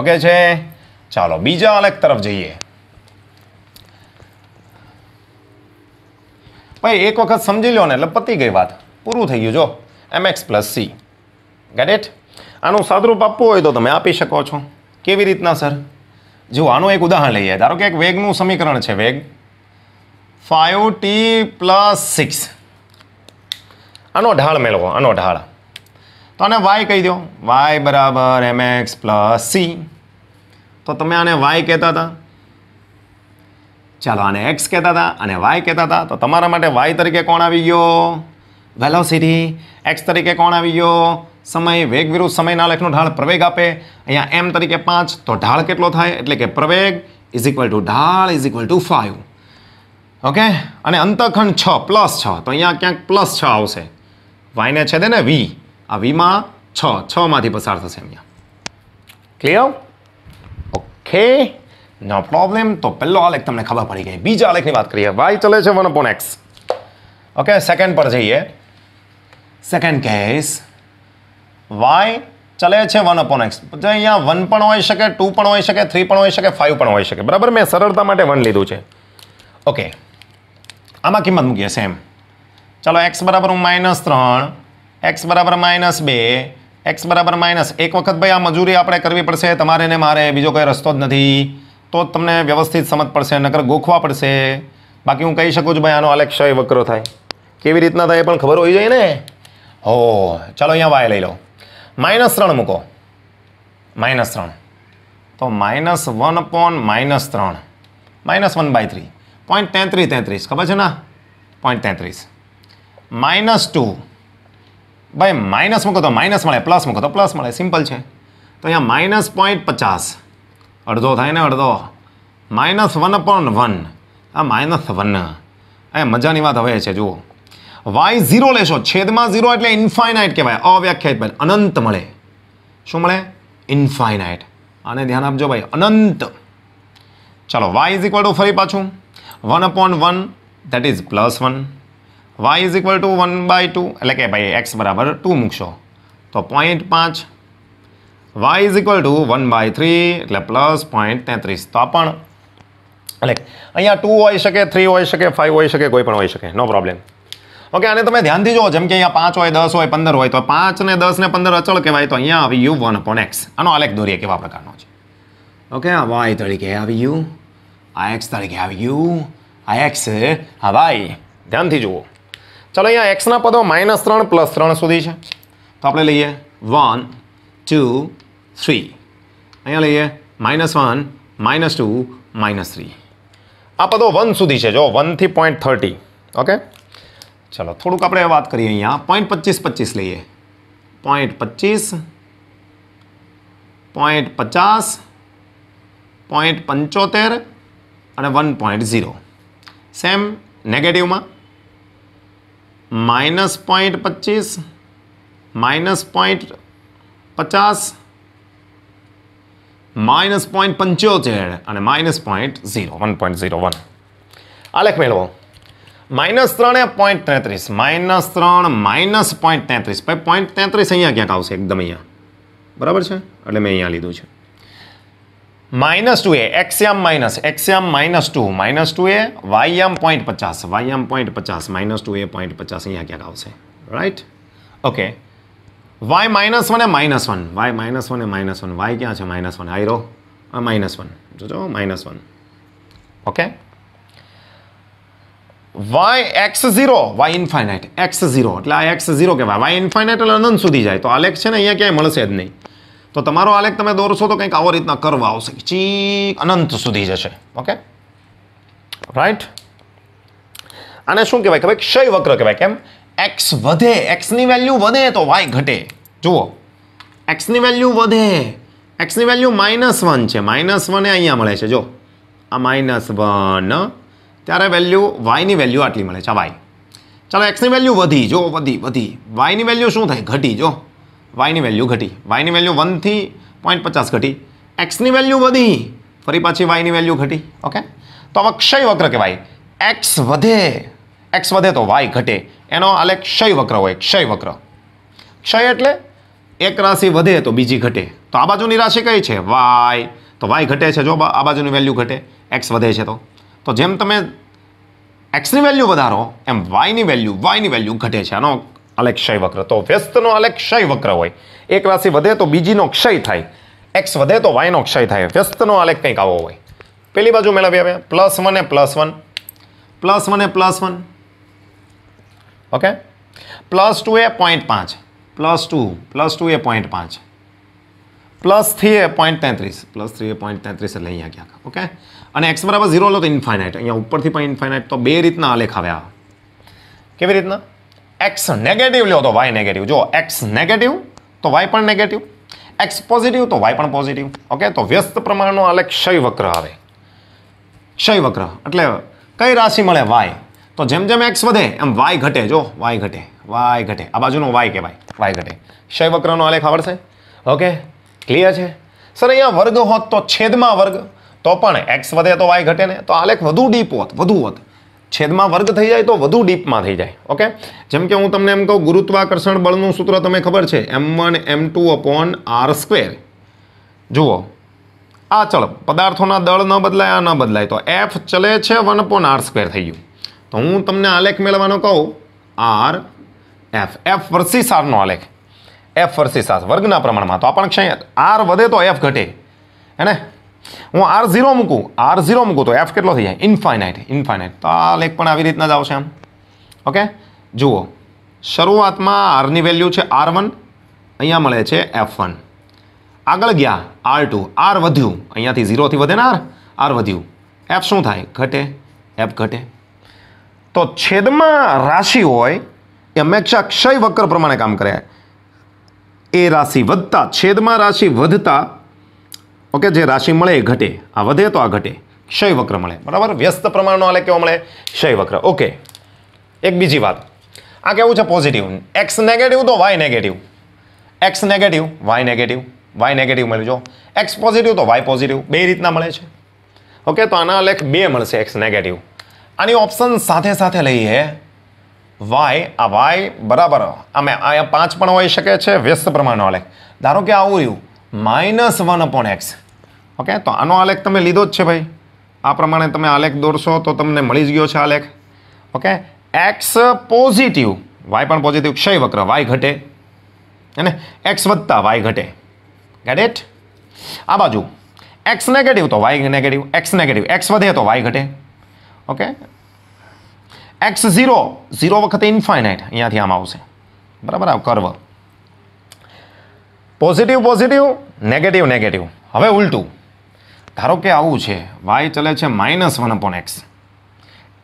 ઓકે છે ચાલો બીજા આલેખ તરફ જઈએ ભાઈ એક વખત સમજી લો ને એટલે પતી ગઈ વાત પૂરું થઈ ગયું જો M x plus C get it આનું સાદરૂપ આપવું હોય તો તમે આપી શકો છો કેવી રીતના સર જુઓ આનું એક ઉદાહરણ લઈએ ધારો કે એક વેગનું સમીકરણ છે વેગ ફાઇવ ટી પ્લસ સિક્સ આનો ઢાળ મેળવો આનો ઢાળ તો આને વાય કહી દો વાય બરાબર એમ એક્સ પ્લસ સી તો તમે આને વાય કહેતા હતા ચાલો આને એક્સ કહેતા હતા અને વાય કહેતા હતા તો તમારા માટે વાય તરીકે કોણ આવી ગયો વેલોસિટી એક્સ તરીકે કોણ આવી ગયો સમય વેગ વિરુદ્ધ સમયના લેખનો ઢાળ પ્રવેગ આપે અહીંયા એમ તરીકે પાંચ તો ઢાળ કેટલો થાય એટલે કે પ્રવેગ ઇઝ ઇક્વલ ટુ ઢાળ is equal to five okay અને અંતખંડ છ પ્લસ છ તો અહીંયા ક્યાંક પ્લસ છ આવશે વાયને છે ને વી આ વીમાં છ છમાંથી પસાર થશે અહીંયા ક્લિયર ઓકે નો પ્રોબ્લેમ તો પહેલો આલેખ તમને ખબર પડી ગઈ બીજા આલેખની વાત કરીએ વાય ચલે છે one upon X okay second પર જઈએ સેકન્ડ કેસ વાય ચલે છે વન અપોન એક્સ અહીંયા વન પણ હોઈ શકે ટુ પણ હોઈ શકે થ્રી પણ હોઈ શકે ફાઇવ પણ હોઈ શકે બરાબર મેં સરળતા માટે વન લીધું છે ઓકે આમાં કિંમત મૂકીએ સેમ ચાલો એક્સ બરાબર હું માઇનસ ત્રણ એક્સ બરાબર માઇનસ બે એક્સ બરાબર માઇનસ એક વખત ભાઈ આ મજૂરી આપણે કરવી પડશે તમારે ને મારે બીજો કોઈ રસ્તો જ નથી તો જ તમને વ્યવસ્થિત સમજ પડશે નકર ગોખવા પડશે બાકી હું કહી શકું છું ભાઈ આનો અલેક્ષય વક્રો થાય કેવી રીતના થાય એ પણ ખબર હોઈ જાય ને હો ચાલો અહીંયા વાય લઈ લો માઇનસ ત્રણ મૂકો માઇનસ ત્રણ તો માઇનસ વન પોન માઇનસ ત્રણ minus one by three point તેત્રીસ તેત્રીસ ખબર છે ના પોઈન્ટ તેત્રીસ માઇનસ ટુ ભાઈ માઇનસ મૂકો તો માઇનસ મળે પ્લસ મૂકો તો પ્લસ મળે સિમ્પલ છે તો અહીંયા માઇનસ પોઈન્ટ પચાસ અડધો થાય ને અડધો માઇનસ વન પોઈન્ટ વન આ માઇનસ વન અહીંયા મજાની વાત હવે છે જુઓ વાય ઝીરો લેશો છેદમાં ઝીરો એટલે ઇન્ફાઇનાઇટ કહેવાય અવ્યાખ્યાયિત બને અનંત મળે શું મળે ઇન્ફાઇનાઇટ આને ધ્યાન આપજો ભાઈ અનંત ચાલો વાય ઇઝ ઇક્વલ ટુ ફરી પાછું one upon one that is plus one Y is equal to one by two એટલે કે ભાઈ એક્સ બરાબર ટુ મૂકશો તો પોઈન્ટ પાંચ Y is equal to one by three એટલે પ્લસ પોઈન્ટ તેત્રીસ તો પણ એટલે અહીંયા ટુ હોઈ શકે થ્રી હોઈ શકે ફાઇવ હોઈ શકે કોઈ પણ હોઈ શકે નો પ્રોબ્લેમ ઓકે આને તમે ધ્યાનથી જુઓ જેમ કે અહીંયા પાંચ હોય દસ હોય પંદર હોય તો પાંચ ને દસ ને પંદર અચળ કહેવાય તો અહીંયા આવી યુ વન અપોન એક્સ આનો આલેખ દોરીએ કેવા પ્રકારનો છે ઓકે આ વાય તરીકે આવી યુ આ એક્સ તરીકે આવી યુ આ એક્સ હા વાય ધ્યાનથી જુઓ ચાલો અહીંયા એક્સના પદો માઇનસ ત્રણ પ્લસ ત્રણ સુધી છે તો આપણે લઈએ વન ટુ થ્રી અહીંયા લઈએ minus one minus two minus three આ પદો વન સુધી છે જો વનથી પોઈન્ટ થર્ટી ઓકે ચલો થોડુંક આપણે વાત કરીએ અહીંયા પોઈન્ટ પચીસ પચીસ લઈએ પોઈન્ટ પચીસ પોઈન્ટ પચાસ પોઈન્ટ પંચોતેર અને વન પોઈન્ટ ઝીરો સેમ નેગેટિવમાં માઇનસ પોઈન્ટ પચીસ માઇનસ પોઈન્ટ પચાસ માઇનસ પોઈન્ટ પંચોતેર અને minus point zero one point zero one આલેખ મેળવો માઇનસ ત્રણ એ પોઈન્ટ તેત્રીસ માઇનસ ત્રણ માઇનસ પોઈન્ટ તેત્રીસ ભાઈ પોઈન્ટ તેત્રીસ અહીંયા ક્યાંક આવશે એકદમ અહીંયા બરાબર છે એટલે મેં અહીંયા લીધું છે માઇનસ ટુ એ X M minus X M minus two minus two એ વાયમ પોઈન્ટ પચાસ વાયમ પોઈન્ટ પચાસ માઇનસ ટુ એ પોઈન્ટ પચાસ અહીંયા ક્યાંક આવશે right okay Y minus one એ minus one Y minus one એ માઇનસ વન વાય ક્યાં છે માઇનસ વન આયરો આ માઇનસ વન જોજો minus one okay Y X zero Y infinite X zero એટલે આ એક્સ ઝીરો કહેવાય વાય ઇન્ફાઇનાઇટ એટલે અનંત સુધી જાય તો આલેખ છે ને અહીંયા ક્યાંય મળશે જ નહીં તો તમારો આલેખ તમે દોરશો તો કંઈક આવો રીતના કરવા આવશે ચીક અનંત સુધી જશે ઓકે રાઈટ આને શું કહેવાય ખબર ક્ષય વક્ર કહેવાય કેમ એક્સ વધે એક્સની વેલ્યુ વધે તો વાય ઘટે જુઓ એક્સની વેલ્યુ વધે એક્સની વેલ્યુ માઇનસ વન છે માઇનસ વન અહીંયા મળે છે જો આ માઇનસ વન ત્યારે વેલ્યુ વાયની વેલ્યુ આટલી મળે છે વાય ચાલો એક્સની વેલ્યુ વધી જો વધી વધી વાયની વેલ્યુ શું થાય ઘટી જો વાયની વેલ્યુ ઘટી વાયની વેલ્યુ વનથી પોઈન્ટ પચાસ ઘટી એક્સની વેલ્યુ વધી ફરી પાછી વાયની વેલ્યુ ઘટી ઓકે તો હવે ક્ષય વક્ર કહેવાય એક્સ વધે એક્સ વધે તો વાય ઘટે એનો આલે ક્ષય વક્ર હોય ક્ષય વક્ર ક્ષય એટલે એક રાશિ વધે તો બીજી ઘટે તો આ બાજુની રાશિ કઈ છે વાય તો વાય ઘટે છે જો આ બાજુની વેલ્યુ ઘટે એક્સ વધે છે તો તો જેમ તમે એક્સની વેલ્યુ વધારો એમ વાયની વેલ્યુ વાયની વેલ્યુ ઘટે છે આનો અલેક્ષય વક્ર તો વ્યસ્તનો અલેક્ષય વક્ર હોય એક રાશિ વધે તો બીજીનો ક્ષય થાય એક્સ વધે તો વાયનો ક્ષય થાય વ્યસ્તનો અલેક કંઈક આવો હોય પેલી બાજુ મેળવી આવે પ્લસ વન એ પ્લસ વન પ્લસ વન એ plus one okay plus two એ પોઈન્ટ પાંચ પ્લસ ટુ પ્લસ ટુ એ પોઈન્ટ પાંચ પ્લસ થ્રી એ પોઈન્ટ તેત્રીસ પ્લસ થ્રી એ પોઈન્ટ તેત્રીસ એટલે અહીંયા ક્યાંક ઓકે અને એક્સ બરાબર ઝીરો લો તો ઇન્ફાઇનાઇટ અહીંયા ઉપરથી પણ ઇન્ફાઇનાઇટ તો બે રીતના આલેખ આવ્યા કેવી રીતના એક્સ નેગેટિવ લો તો વાય નેગેટિવ જો એક્સ નેગેટિવ તો વાય પણ નેગેટિવ એક્સ પોઝિટિવ તો વાય પણ પોઝિટિવ ઓકે તો વ્યસ્ત પ્રમાણનો આલેખ ક્ષય આવે ક્ષયવક્ર એટલે કઈ રાશિ મળે વાય તો જેમ જેમ એક્સ વધે એમ વાય ઘટે જો વાય ઘટે વાય ઘટે આ બાજુનો વાય કહેવાય વાય ઘટે ક્ષયવક્રનો આલેખ આવડશે ઓકે ક્લિયર છે સર અહીંયા વર્ગ હોત તો છેદમાં વર્ગ તો પણ એક્સ વધે તો વાય ઘટે ને તો આલેખ વધુ ડીપ હોત વધુ હોત છેદમાં વર્ગ થઈ જાય તો વધુ ડીપમાં થઈ જાય ઓકે જેમ કે હું તમને એમ કહું ગુરુત્વાકર્ષણ બળનું સૂત્ર તમે ખબર છે M one M two upon R square જુઓ આ ચલ પદાર્થોના દળ ન બદલાય આ ન બદલાય તો એફ ચલે છે વન અપોન આર સ્ક્વેર થઈ ગયું તો હું તમને આલેખ મેળવવાનો કહું આર એફ એફ વર્સિસ આરનો આલેખ એફ વર્સિસ આર વર્ગના પ્રમાણમાં તો આપણ પણ ક્ષય આર વધે તો એફ ઘટે હે હું આર ઝીરો મૂકું આર ઝીરો મૂકું તો એફ કેટલો થઈ જાય ઇન્ફાઇનાઇટ ઇન્ફાઇનાઇટ તો આ લેખ પણ આવી રીતના જ આવશે આમ ઓકે જુઓ શરૂઆતમાં આરની વેલ્યુ છે આર વન અહીંયા મળે છે એફ વન આગળ ગયા આર ટુ આર વધ્યું અહીંયાથી ઝીરોથી વધે ને આર આર વધ્યું એફ શું થાય ઘટે એફ ઘટે તો છેદમાં રાશિ હોય એ હંમેશા ક્ષય વક્ર પ્રમાણે કામ કરે એ રાશિ વધતા છેદમાં રાશિ વધતા ઓકે જે રાશિ મળે એ ઘટે આ વધે તો આ ઘટે ક્ષયવક્ર મળે બરાબર વ્યસ્ત પ્રમાણનો આલે કેવો મળે ક્ષયવક્ર ઓકે એક બીજી વાત આ કેવું છે પોઝિટિવ એક્સ નેગેટિવ તો Y negative X negative Y negative Y negative મળી જો એક્સ પોઝિટિવ તો વાય પોઝિટિવ બે રીતના મળે છે ઓકે તો આના લેખ બે મળશે એક્સ નેગેટિવ આની ઓપ્શન સાથે સાથે લઈએ વાય આ વાય બરાબર અમે આ પાંચ પણ હોઈ શકે છે વ્યસ્ત પ્રમાણનો આલેખ ધારો કે આવું રહ્યું minus one upon X okay તો આનો આલેખ તમે લીધો જ છે ભાઈ આ પ્રમાણે તમે આલેખ દોરશો તો તમને મળી જ ગયો છે આલેખ ઓકે એક્સ પોઝિટિવ વાય પણ પોઝિટિવ ક્ષય વક્ર વાય ઘટે અને એક્સ વધતા વાય ઘટે ગેટ ઇટ આ બાજુ એક્સ નેગેટિવ તો Y negative X negative x વધે તો વાય ઘટે ઓકે એક્સ ઝીરો ઝીરો વખતે ઇન્ફાઇનાઇટ અહીંયાથી આમ આવશે બરાબર આ curve positive positive negative negative હવે ઉલટું ધારો કે આવું છે વાય ચલે છે minus one upon X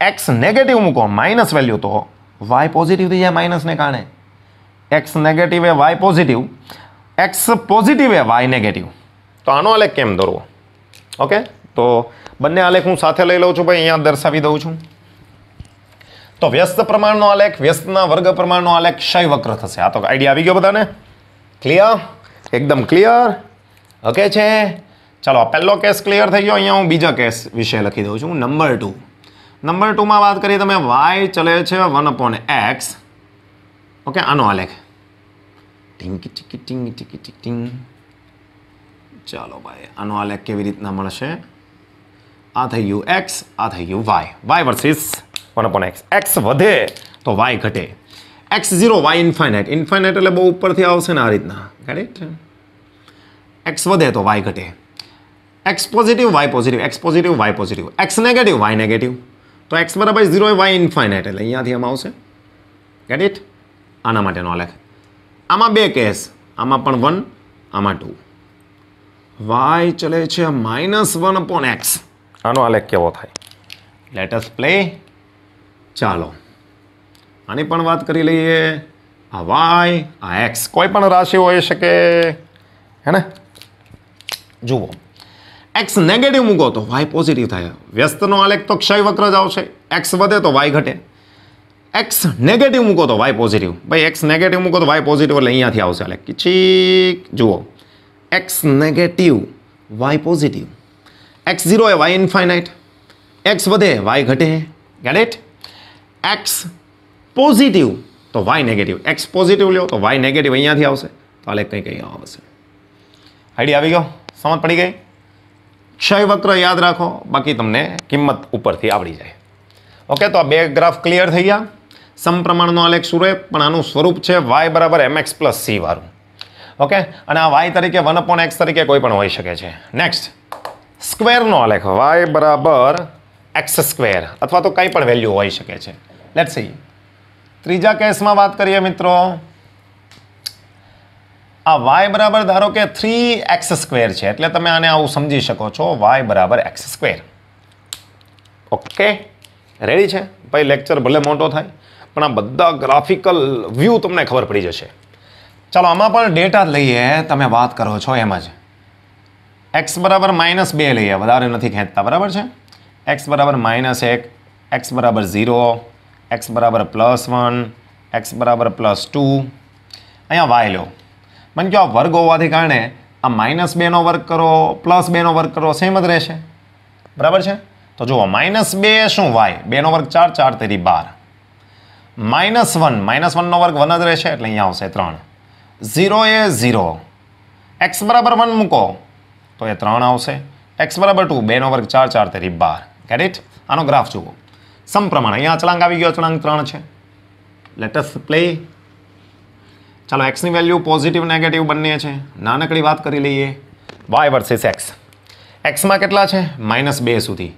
X negative મૂકો માઇનસ વેલ્યુ તો વાય પોઝિટિવ થઈ જાય માઇનસને કારણે એક્સ નેગેટિવ એ વાય પોઝિટિવ એક્સ પોઝિટિવ એ વાય નેગેટિવ તો આનો આલેખ કેમ દોરવો ઓકે તો બંને આલેખ હું સાથે લઈ લઉં છું ભાઈ અહીંયા દર્શાવી દઉં છું તો વ્યસ્ત પ્રમાણનો આલેખ વ્યસ્તના વર્ગ પ્રમાણનો આલેખ ક્ષય વક્ર થશે આ તો આઈડિયા આવી ગયો બધાને ક્લિયર એકદમ ક્લિયર ઓકે છે ચાલો પહેલો કેસ ક્લિયર થઈ ગયો અહીંયા હું બીજા કેસ વિશે લખી દઉં છું નંબર ટુ નંબર ટુમાં વાત કરીએ તમે વાય ચલે છે વન અપોન એક્સ ઓકે આનો આલેખ ટીંકી ટીકી ટીંગ ટીકી ટીંગ ચાલો ભાઈ આનો આલેખ કેવી રીતના મળશે આ થઈ ગયું એક્સ આ થઈ ગયું Y Y versus one upon X X વધે તો વાય ઘટે X zero Y infinite infinite એટલે બહુ ઉપરથી આવશે ને આ રીતના કરેક્ટ એક્સ વધે તો વાય ઘટે X positive Y positive X positive Y positive X negative Y negative તો એક્સ બરાબર ઝીરો વાય ઇન્ફાઇનાઇટ એટલે અહીંયાથી આમાં આવશે ગેટ ઇટ આના માટેનો આલેખ આમાં બે કેસ આમાં પણ વન આમાં ટુ વાય ચલે છે માઇનસ વન અપોન એક્સ આનો આલેખ કેવો થાય લેટસ પ્લે ચાલો આની પણ વાત કરી લઈએ આ વાય આ એક્સ કોઈ પણ રાશિ હોઈ શકે હે ને જુઓ x नेगेटिव मुको तो y पॉजिटिव થાય વ્યસ્તનો આલેખ તો ક્ષય વક્ર જ આવશે x વધે તો y ઘટે x નેગેટિવ મુકો તો y પોઝિટિવ ભાઈ x નેગેટિવ મુકો તો y પોઝિટિવ લઈ અહીંયાથી આવશે આલેખ કે છે જુઓ x negative y positive x 0 એ y ઇન્ફિનાઈટ x વધે y ઘટે ગેટ ઇટ x પોઝિટિવ તો y નેગેટિવ x પોઝિટિવ લઈઓ તો y નેગેટિવ અહીંયાથી આવશે તો આલેખ ક્યાં ક્યાં આવશે આઈડિયા આવી ગયો સમજ પડી ગઈ ક્ષયવક્ર યાદ રાખો બાકી તમને કિંમત ઉપરથી આવડી જાય ઓકે તો આ બે ગ્રાફ ક્લિયર થઈ ગયા સમપ્રમાણનો આલેખ રહે પણ આનું સ્વરૂપ છે વાય બરાબર એમએક્સ પ્લસ સી વાળું ઓકે અને આ વાય તરીકે વન અપોન એક્સ તરીકે કોઈ પણ હોઈ શકે છે નેક્સ્ટ સ્ક્વેરનો આલેખ વાય બરાબર એક્સ સ્ક્વેર અથવા તો કંઈ પણ વેલ્યુ હોઈ શકે છે લેટ સી ત્રીજા કેસમાં વાત કરીએ મિત્રો આ વાય બરાબર ધારો કે થ્રી એક્સ સ્ક્વેર છે એટલે તમે આને આવું સમજી શકો છો વાય બરાબર એક્સ સ્ક્વેર ઓકે રેડી છે ભાઈ લેક્ચર ભલે મોટો થાય પણ આ બધા ગ્રાફિકલ વ્યૂ તમને ખબર પડી જશે ચાલો આમાં પણ ડેટા લઈએ તમે વાત કરો છો એમ જ એક્સ બરાબર માઇનસ બે લઈએ વધારે નથી ખેંચતા બરાબર છે એક્સ બરાબર માઇનસ એક એક્સ બરાબર ઝીરો એક્સ બરાબર પ્લસ વન એક્સ બરાબર પ્લસ ટુ અહીંયા વાય લો મને કહો વર્ગ હોવાથી કારણે આ માઇનસ બેનો વર્ગ કરો પ્લસ બેનો વર્ગ કરો સેમ જ રહેશે બરાબર છે તો જુઓ માઇનસ બે શું વાય બેનો વર્ગ ચાર ચાર તેરી બાર માઇનસ વન માઇનસ વનનો વર્ગ વન જ રહેશે એટલે અહીંયા આવશે ત્રણ ઝીરો એ ઝીરો એક્સ બરાબર વન મૂકો તો એ ત્રણ આવશે એક્સ બરાબર ટુ બેનો વર્ગ ચાર ચાર તેરી બાર ગેટ ઇટ આનો ગ્રાફ જુઓ સમપ્રમાણ અહીંયા અચળાંક આવી ગયો અચળાંક ત્રણ છે લેટસ પ્લે ચાલો એક્સની વેલ્યુ પોઝિટિવ નેગેટિવ બંને છે નાનકડી વાત કરી લઈએ વાય વર્સિસ એક્સ એક્સમાં કેટલા છે માઇનસ બે સુધી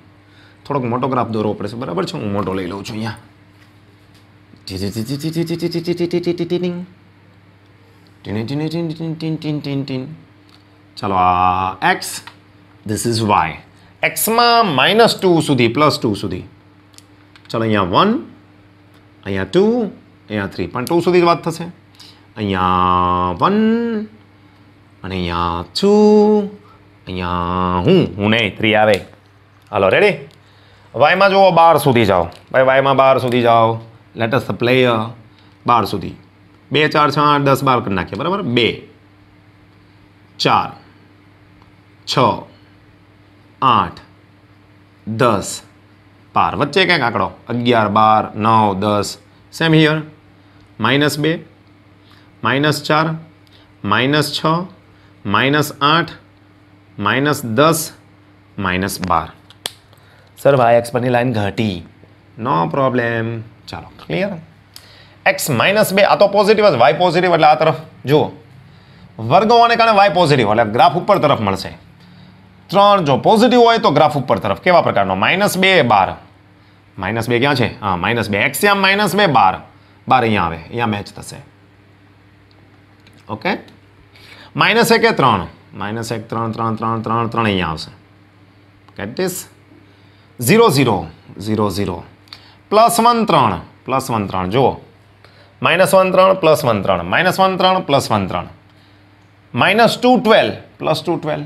થોડોક મોટો ગ્રાફ દોરવો પડશે બરાબર છે હું મોટો લઈ લઉં છું અહીંયા ચાલો આ એક્સ ધીસ ઇઝ વાય એક્સમાં માઇનસ ટુ સુધી પ્લસ ટુ સુધી ચાલો અહીંયા વન અહીંયા ટુ અહીંયા થ્રી પણ ટુ સુધી જ વાત થશે અહીંયા વન અને અહીંયા ટુ અહીંયા હું હું નહીં થ્રી આવે હાલો રેડી વાયમાં જુઓ બાર સુધી જાઓ ભાઈ વાયમાં બાર સુધી જાઓ લેટસ ધ પ્લેયર બાર સુધી બે ચાર છ આઠ દસ બાર કરી નાખીએ બરાબર બે ચાર છ આઠ દસ બાર વચ્ચે ક્યાંક આંકડો અગિયાર બાર નવ દસ સેમ હિયર માઇનસ બે માઇનસ ચાર માઇનસ છ માઇનસ આઠ માઇનસ દસ માઇનસ બાર સર વાય એક્સ પરની લાઈન ઘટી નો પ્રોબ્લેમ ચાલો ક્લિયર એક્સ માઇનસ બે આ તો પોઝિટિવ જ વાય પોઝિટિવ એટલે આ તરફ જુઓ વર્ગ હોવાને કારણે વાય પોઝિટિવ એટલે ગ્રાફ ઉપર તરફ મળશે ત્રણ જો પોઝિટિવ હોય તો ગ્રાફ ઉપર તરફ કેવા પ્રકારનો માઇનસ બે બાર માઇનસ બે ક્યાં છે હા માઇનસ બે એક્સ આમ માઇનસ બે બાર બાર અહીંયા આવે અહીંયા મેચ થશે ओके -1 3 -1 3 3 3 3 3 यहां આવશે 43 0 0 0 0 +1 3 +1 3 જો -1 3 +1 3 -1 3 +1 3 -2 12 +2 12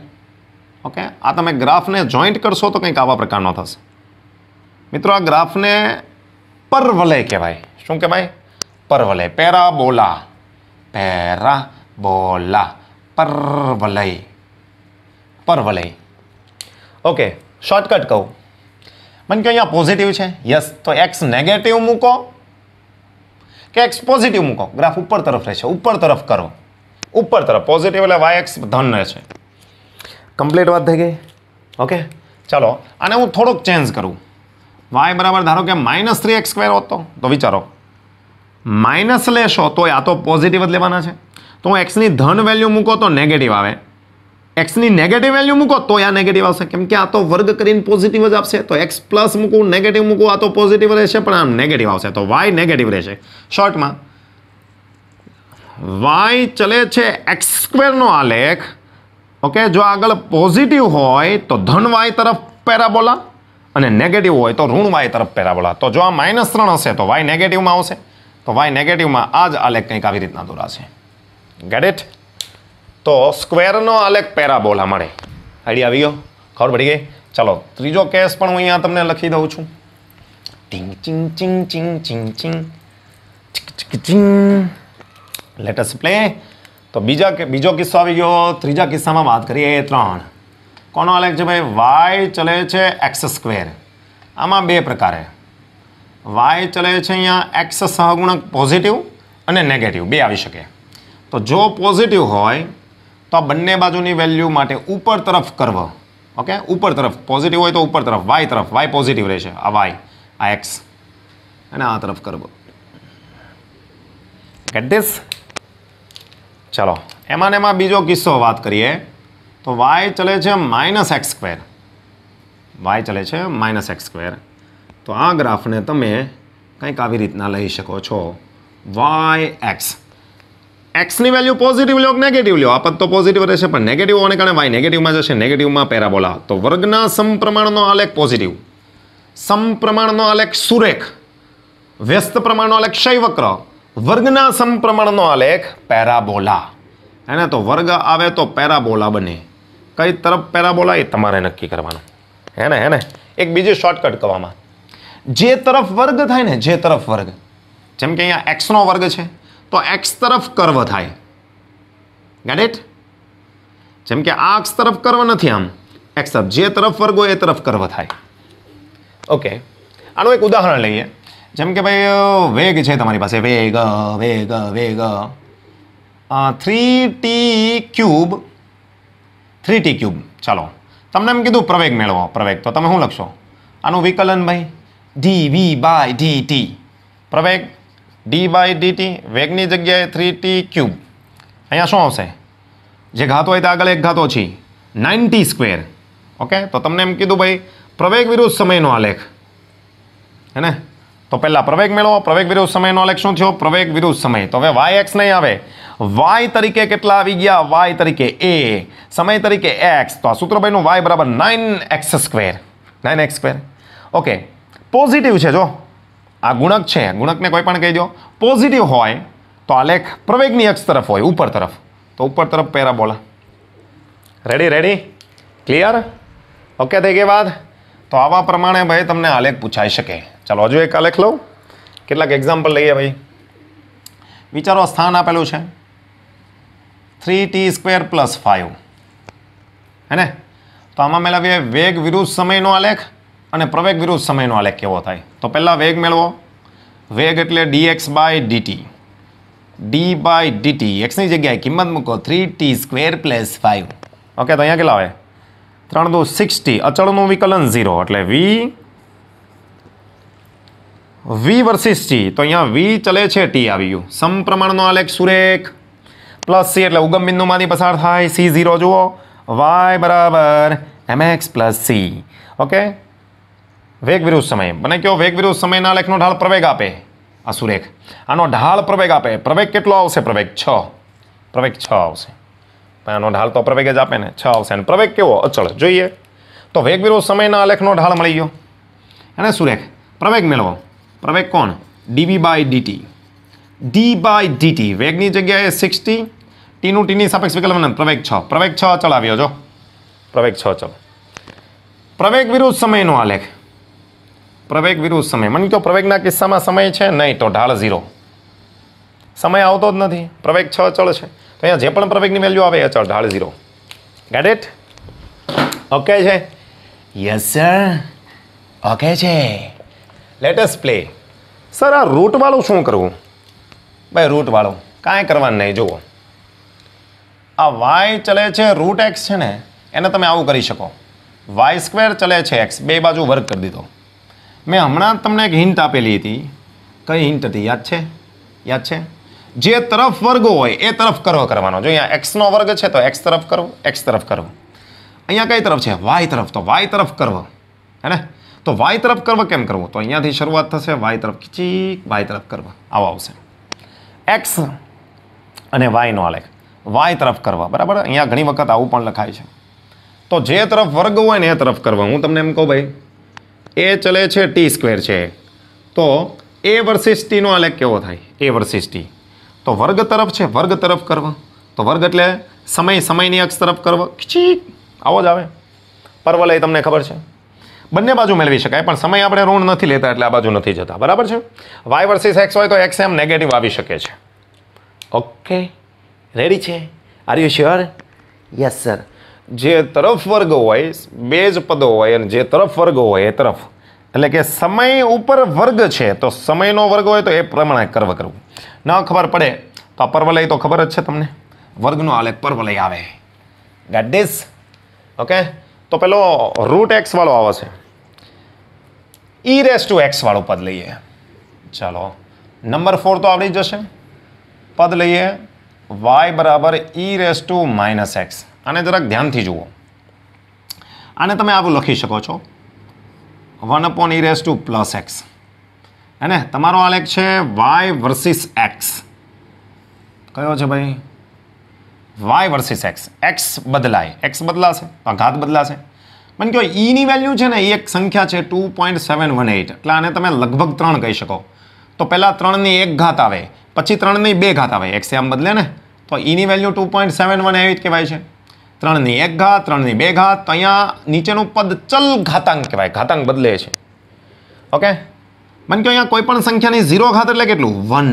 ओके આ તમે graph ને जॉइंट કરશો તો કંઈક આવા પ્રકારનો થશે મિત્રો આ graph ને પરવલય કહેવાય શું કે ભાઈ પરવલય પેરાબોલા perah bola પરવલય પરવલય ઓકે શોર્ટકટ કહું મને કે અહીંયા પોઝિટિવ છે યસ તો એક્સ નેગેટિવ મૂકો કે એક્સ પોઝિટિવ મૂકો ગ્રાફ ઉપર તરફ રહેશે ઉપર તરફ કરો ઉપર તરફ પોઝિટિવ એટલે વાય એક્સ ધન રહેશે કમ્પ્લીટ વાત થઈ ગઈ ઓકે ચાલો આને હું થોડોક ચેન્જ કરું વાય બરાબર ધારો કે માઇનસ થ્રી એક્સ સ્ક્વેર હોતો તો વિચારો માઇનસ લેશો તો આ તો પોઝિટિવ જ લેવાના છે તો હું એક્સની ધન વેલ્યુ મૂકો તો નેગેટિવ આવે એક્સની નેગેટિવ વેલ્યુ મૂકો તો આ નેગેટિવ આવશે કેમ કે આ તો વર્ગ કરીને પોઝિટિવ જ આપશે તો એક્સ પ્લસ મૂકું નેગેટિવ મૂકું આ તો પોઝિટિવ રહેશે પણ આમ નેગેટિવ આવશે તો વાય નેગેટિવ રહેશે શોર્ટમાં વાય ચલે છે એક્સ સ્ક્વેરનો આલેખ ઓકે જો આગળ પોઝિટિવ હોય તો ધન વાય તરફ પેરાબોલા અને નેગેટિવ હોય તો ઋણ વાય તરફ પેરાબોલા તો જો આ માઇનસ ત્રણ હશે તો વાય નેગેટિવમાં આવશે તો વાય નેગેટિવમાં આ જ આલેખ કંઈક આવી રીતના દોરાશે ગેટ ઇટ તો સ્ક્વેરનો આલેખ પેરાબોલા મળે આઈડિયા આવી ગયો ખબર પડી ગઈ ચાલો ત્રીજો કેસ પણ હું અહીંયા તમને લખી દઉં છું ટિંગ ચિંગ ચિંગ ચિંગ ચિંગ ચિંગ ચિંગ લેટસ પ્લે તો બીજા બીજો કિસ્સો આવી ગયો ત્રીજા કિસ્સામાં વાત કરીએ એ ત્રણ કોનો આલેખ છે ભાઈ વાય ચલે છે એક્સ સ્ક્વેર આમાં બે પ્રકારે વાય ચલે છે અહીંયા એક્સ સહગુણક પોઝિટિવ અને નેગેટિવ બે આવી શકે તો જો પોઝિટિવ હોય તો બંને બાજુની વેલ્યુ માટે ઉપર તરફ કર્વ ઓકે ઉપર તરફ પોઝિટિવ હોય તો ઉપર તરફ વાય તરફ વાય પોઝિટિવ રહેશે આ વાય આ એક્સ અને આ તરફ કર્વ ગેટ ધીસ ચલો એમાં ને એમાં બીજો કિસ્સો વાત કરીએ તો વાય ચલે છે માઇનસ એક્સ સ્ક્વેર વાય ચલે છે માઇનસ એક્સ સ્ક્વેર તો આ ગ્રાફને તમે કંઈક આવી રીતના લઈ શકો છો વાય એક્સ એક્સની વેલ્યુ પોઝિટિવ લો નેગેટિવ લો આ તો પોઝિટિવ રહેશે પણ નેગેટિવ હોવાને કારણે વાય નેગેટિવમાં જશે નેગેટિવમાં પેરાબોલા તો વર્ગના સમપ્રમાણનો આલેખ પોઝિટિવ સમપ્રમાણનો આલેખ સુરેખ વ્યસ્ત પ્રમાણનો આલેખ શૈવક્ર વર્ગના સમપ્રમાણનો આલેખ પેરાબોલા એને તો વર્ગ આવે તો પેરાબોલા બને કઈ તરફ પેરાબોલા એ તમારે નક્કી કરવાનું હે ને હે ને એક બીજી શોર્ટકટ કરવામાં જે તરફ વર્ગ થાય ને જે તરફ વર્ગ જેમ કે અહીંયા એક્સનો વર્ગ છે તો એક્સ તરફ કર્વ થાય ગેટ જેમ કે આ અક્ષ તરફ કર્વ નથી આમ એક્સ તરફ જે તરફ વર્ગ હોય એ તરફ કર્વ થાય ઓકે આનું એક ઉદાહરણ લઈએ જેમ કે ભાઈ વેગ છે તમારી પાસે વેગ વેગ વેગ three t cube three t cube ચાલો તમને એમ કીધું પ્રવેગ મેળવો પ્રવેગ તો તમે શું લખશો આનું વિકલન ભાઈ dv બાય dt પ્રવેગ d બાય dt વેગની જગ્યાએ થ્રી ટી ક્યુબ અહીંયા શું આવશે જે ઘાતો હોય તે આગળ એક ઘાતો છે નાઇન્ટી સ્ક્વેર ઓકે તો તમને એમ કીધું ભાઈ પ્રવેગ વિરુદ્ધ સમયનો આલેખ હે ને તો પહેલાં પ્રવેગ મેળવો પ્રવેગ વિરુદ્ધ સમયનો આલેખ શું થયો પ્રવેગ વિરુદ્ધ સમય તો હવે વાય એક્સ નહીં આવે વાય તરીકે કેટલા આવી ગયા વાય તરીકે એ સમય તરીકે એક્સ તો આ સૂત્રભાઈનું વાય બરાબર nine x square nine x square okay positive છે જો આ ગુણક છે ગુણકને કોઈ પણ કહી દો પોઝિટિવ હોય તો આલેખ પ્રવેગની અક્ષ તરફ હોય ઉપર તરફ તો ઉપર તરફ parabola ready ready clear okay થઈ ગઈ વાત તો આવા પ્રમાણે ભાઈ તમને આલેખ પૂછાઈ શકે ચાલો હજુ એક આલેખ લઉં કેટલાક એક્ઝામ્પલ લઈએ ભાઈ વિચારો સ્થાન આપેલું છે three t square plus five હે ને તો આમાં મેં લાવીએ વેગ વિરુદ્ધ સમયનો આલેખ અને પ્રવેગ વિરુદ્ધ સમયનો આલેખ કેવો થાય તો પહેલાં વેગ મેળવો વેગ એટલે d x by d t d by d t એક્સની જગ્યાએ કિંમત મૂકો three t square plus five okay તો અહીંયા કેટલા આવે ત્રણ દો સિક્સટી અચળનું વિકલન ઝીરો એટલે વી વી વર્સિસ ટી તો અહીંયા વી ચલે છે ટી આવ્યું સમપ્રમાણનો આલેખ સુરેખ પ્લસ સી એટલે ઉગમ બિંદુમાંથી પસાર થાય સી ઝીરો જુઓ વાય બરાબર એમએક્સ પ્લસ સી ઓકે વેગ વિરુદ્ધ સમય મને કહો વેગ વિરુદ્ધ સમયના લેખનો ઢાળ પ્રવેગ આપે આ સુરેખ આનો ઢાળ પ્રવેગ આપે પ્રવેગ કેટલો આવશે પ્રવેગ છ પ્રવેગ છ આવશે પણ આનો ઢાળ તો પ્રવેગ જ આપે ને છ આવશે અને પ્રવેગ કેવો અચળ જોઈએ તો વેગ વિરુદ્ધ સમયના આલેખનો ઢાળ મળી ગયો અને સુરેખ પ્રવેગ મેળવો પ્રવેગ કોણ d v by d t d by d t વેગની જગ્યાએ સિક્સટી ટીનું ટીની સાપેક્ષ વિકલન પ્રવેગ છ પ્રવેગ છ અચળ આવ્યો જો પ્રવેગ છ અચળ પ્રવેગ વિરુદ્ધ સમયનો આલેખ પ્રવેગ વિરુદ્ધ સમય મને કહો પ્રવેગના કિસ્સામાં સમય છે નહીં તો ઢાળ ઝીરો સમય આવતો જ નથી પ્રવેગ છ અચળ છે તો અહીંયા જે પણ પ્રવેગની વેલ્યુ આવે અચળ ઢાળ ઝીરો ગેટ ઓકે છે યસ સર ઓકે છે લેટસ પ્લે સર આ રૂટવાળું શું કરવું ભાઈ રૂટવાળું કાંઈ કરવાનું નહીં જુઓ આ વાય ચલે છે રૂટ એક્સ છે ને એને તમે આવું કરી શકો વાય સ્ક્વેર ચલે છે એક્સ બે બાજુ વર્ક કરી દીધો મેં હમણાં તમને એક હિન્ટ આપેલી હતી કઈ હિન્ટ હતી યાદ છે યાદ છે જે તરફ વર્ગો હોય એ તરફ કરો કરવાનો જો અહીંયા એક્સનો વર્ગ છે તો એક્સ તરફ કરવો એક્સ તરફ કરવો અહીંયા કઈ તરફ છે વાય તરફ તો વાય તરફ કરવો હે ને તો વાય તરફ કરવો કેમ કરવું તો અહીંયાથી શરૂઆત થશે વાય તરફ ખીચી વાય તરફ કરવા આવો આવશે એક્સ અને વાયનો આલેખ વાય તરફ કરવા બરાબર અહીંયા ઘણી વખત આવું પણ લખાય છે તો જે તરફ વર્ગ હોય ને એ તરફ કરવા હું તમને એમ કહું ભાઈ એ ચલે છે ટી સ્ક્વેર છે તો એ વર્સિસ ટીનો આલેખ કેવો થાય એ વર્સિસ ટી તો વર્ગ તરફ છે વર્ગ તરફ કરવો તો વર્ગ એટલે સમય સમયની અક્ષ તરફ કરવો ખીચી આવો જ આવે પર્વલય તમને ખબર છે બંને બાજુ મેળવી શકાય પણ સમય આપણે ઋણ નથી લેતા એટલે આ બાજુ નથી જતા બરાબર છે વાય વર્સિસ એક્સ હોય તો એક્સ એમ નેગેટિવ આવી શકે છે ઓકે રેડી છે are you sure yes sir જે તરફ વર્ગ હોય બે જ પદો હોય અને જે તરફ વર્ગ હોય એ તરફ એટલે કે સમય ઉપર વર્ગ છે તો સમયનો વર્ગ હોય તો એ પ્રમાણે કર્વ કરવું ન ખબર પડે તો આ પર્વલય તો ખબર જ છે તમને વર્ગનો આલેખ પર્વલય આવે ગાડીસ ઓકે તો પેલો રૂટ એક્સવાળો આવે છે ઈ રેસ ટુ એક્સ વાળો પદ લઈએ ચાલો નંબર ફોર તો આવડી જશે પદ લઈએ વાય બરાબર e raise to minus x આને જરાક ધ્યાનથી જુઓ આને તમે આવું લખી શકો છો one upon raise to plus x હેને તમારો આલેખ છે વાય વર્સિસ એક્સ કયો છે ભાઈ વાય વર્સિસ એક્સ એક્સ બદલાય એક્સ બદલાશે તો ઘાત બદલાશે મને કહો ઈની વેલ્યુ છે ને એ એક સંખ્યા છે two point seven one eight એટલે આને તમે લગભગ ત્રણ કહી શકો તો પહેલાં ત્રણની એક ઘાત આવે પછી ત્રણની બે ઘાત આવે એક્સ આમ બદલે ને તો ઈની value two point seven one eight કહેવાય છે ત્રણની એક ઘાત ત્રણની બે ઘાત અહીંયા નીચેનું પદ ચલ ઘાતાંક કહેવાય ઘાતાંક બદલે છે ઓકે મને કહો અહીંયા કોઈ પણ સંખ્યાની ઝીરો ઘાત એટલે કેટલું વન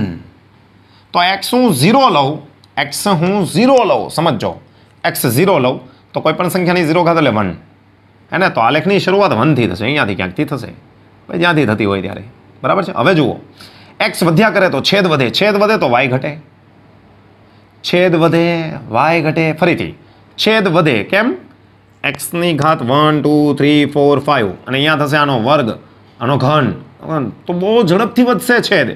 તો એક્સ હું ઝીરો લઉં એક્સ હું ઝીરો લઉં સમજો એક્સ ઝીરો લઉં તો કોઈ પણ સંખ્યાની ઝીરો ઘાત એટલે વન એને તો આલેખની શરૂઆત વનથી થશે અહીંયાથી ક્યાંકથી થશે ભાઈ જ્યાંથી થતી હોય ત્યારે બરાબર છે હવે જુઓ એક્સ વધ્યા કરે તો છેદ વધે છેદ વધે તો વાય ઘટે છેદ વધે વાય ઘટે ફરીથી છેદ વધે કેમ એક્સની ઘાત one two three four five અને અહીંયા થશે આનો વર્ગ આનો ઘન તો બહુ ઝડપથી વધશે છેદ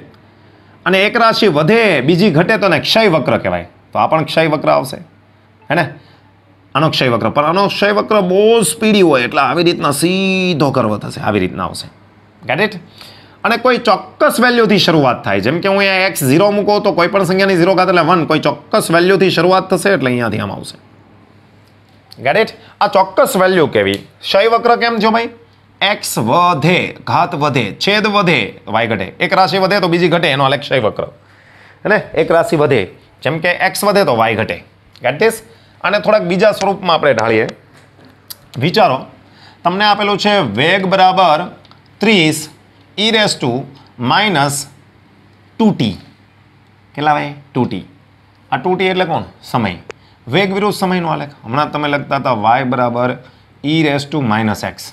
અને એક રાશિ વધે બીજી ઘટે તો એને ક્ષય વક્ર કહેવાય તો આ પણ ક્ષય વક્ર આવશે હે ને આનો ક્ષય વક્ર પણ આનો ક્ષય વક્ર બહુ સ્પીડી હોય એટલે આવી રીતના સીધો કરવો થશે આવી રીતના આવશે ગેટ ઇટ અને કોઈ ચોક્કસ વેલ્યુથી શરૂઆત થાય જેમ કે હું અહીંયા એક્સ ઝીરો મૂકો તો કોઈ પણ સંખ્યાની ઝીરો ઘાત એટલે વન કોઈ ચોક્કસ વેલ્યુથી શરૂઆત થશે એટલે અહીંયાથી આમ આવશે ગેટ ઇટ આ ચોક્કસ વેલ્યુ કેવી ક્ષય વક્ર કેમ છો ભાઈ એક્સ વધે ઘાત વધે છેદ વધે વાય ઘટે એક રાશિ વધે તો બીજી ઘટે એનો અલગ ક્ષય વક્ર એટલે એક રાશિ વધે જેમ કે એક્સ વધે તો વાય ઘટે ગેટ ધીસ અને થોડાક બીજા સ્વરૂપમાં આપણે ઢાળીએ વિચારો તમને આપેલું છે વેગ બરાબર ત્રીસ e to minus two t t કેટલા ભાઈ ટુ આ ટુટી એટલે કોણ સમય વેગ વિરુદ્ધ સમયનો આલેખ હમણાં તમે લખતા હતા વાય બરાબર e raise to minus x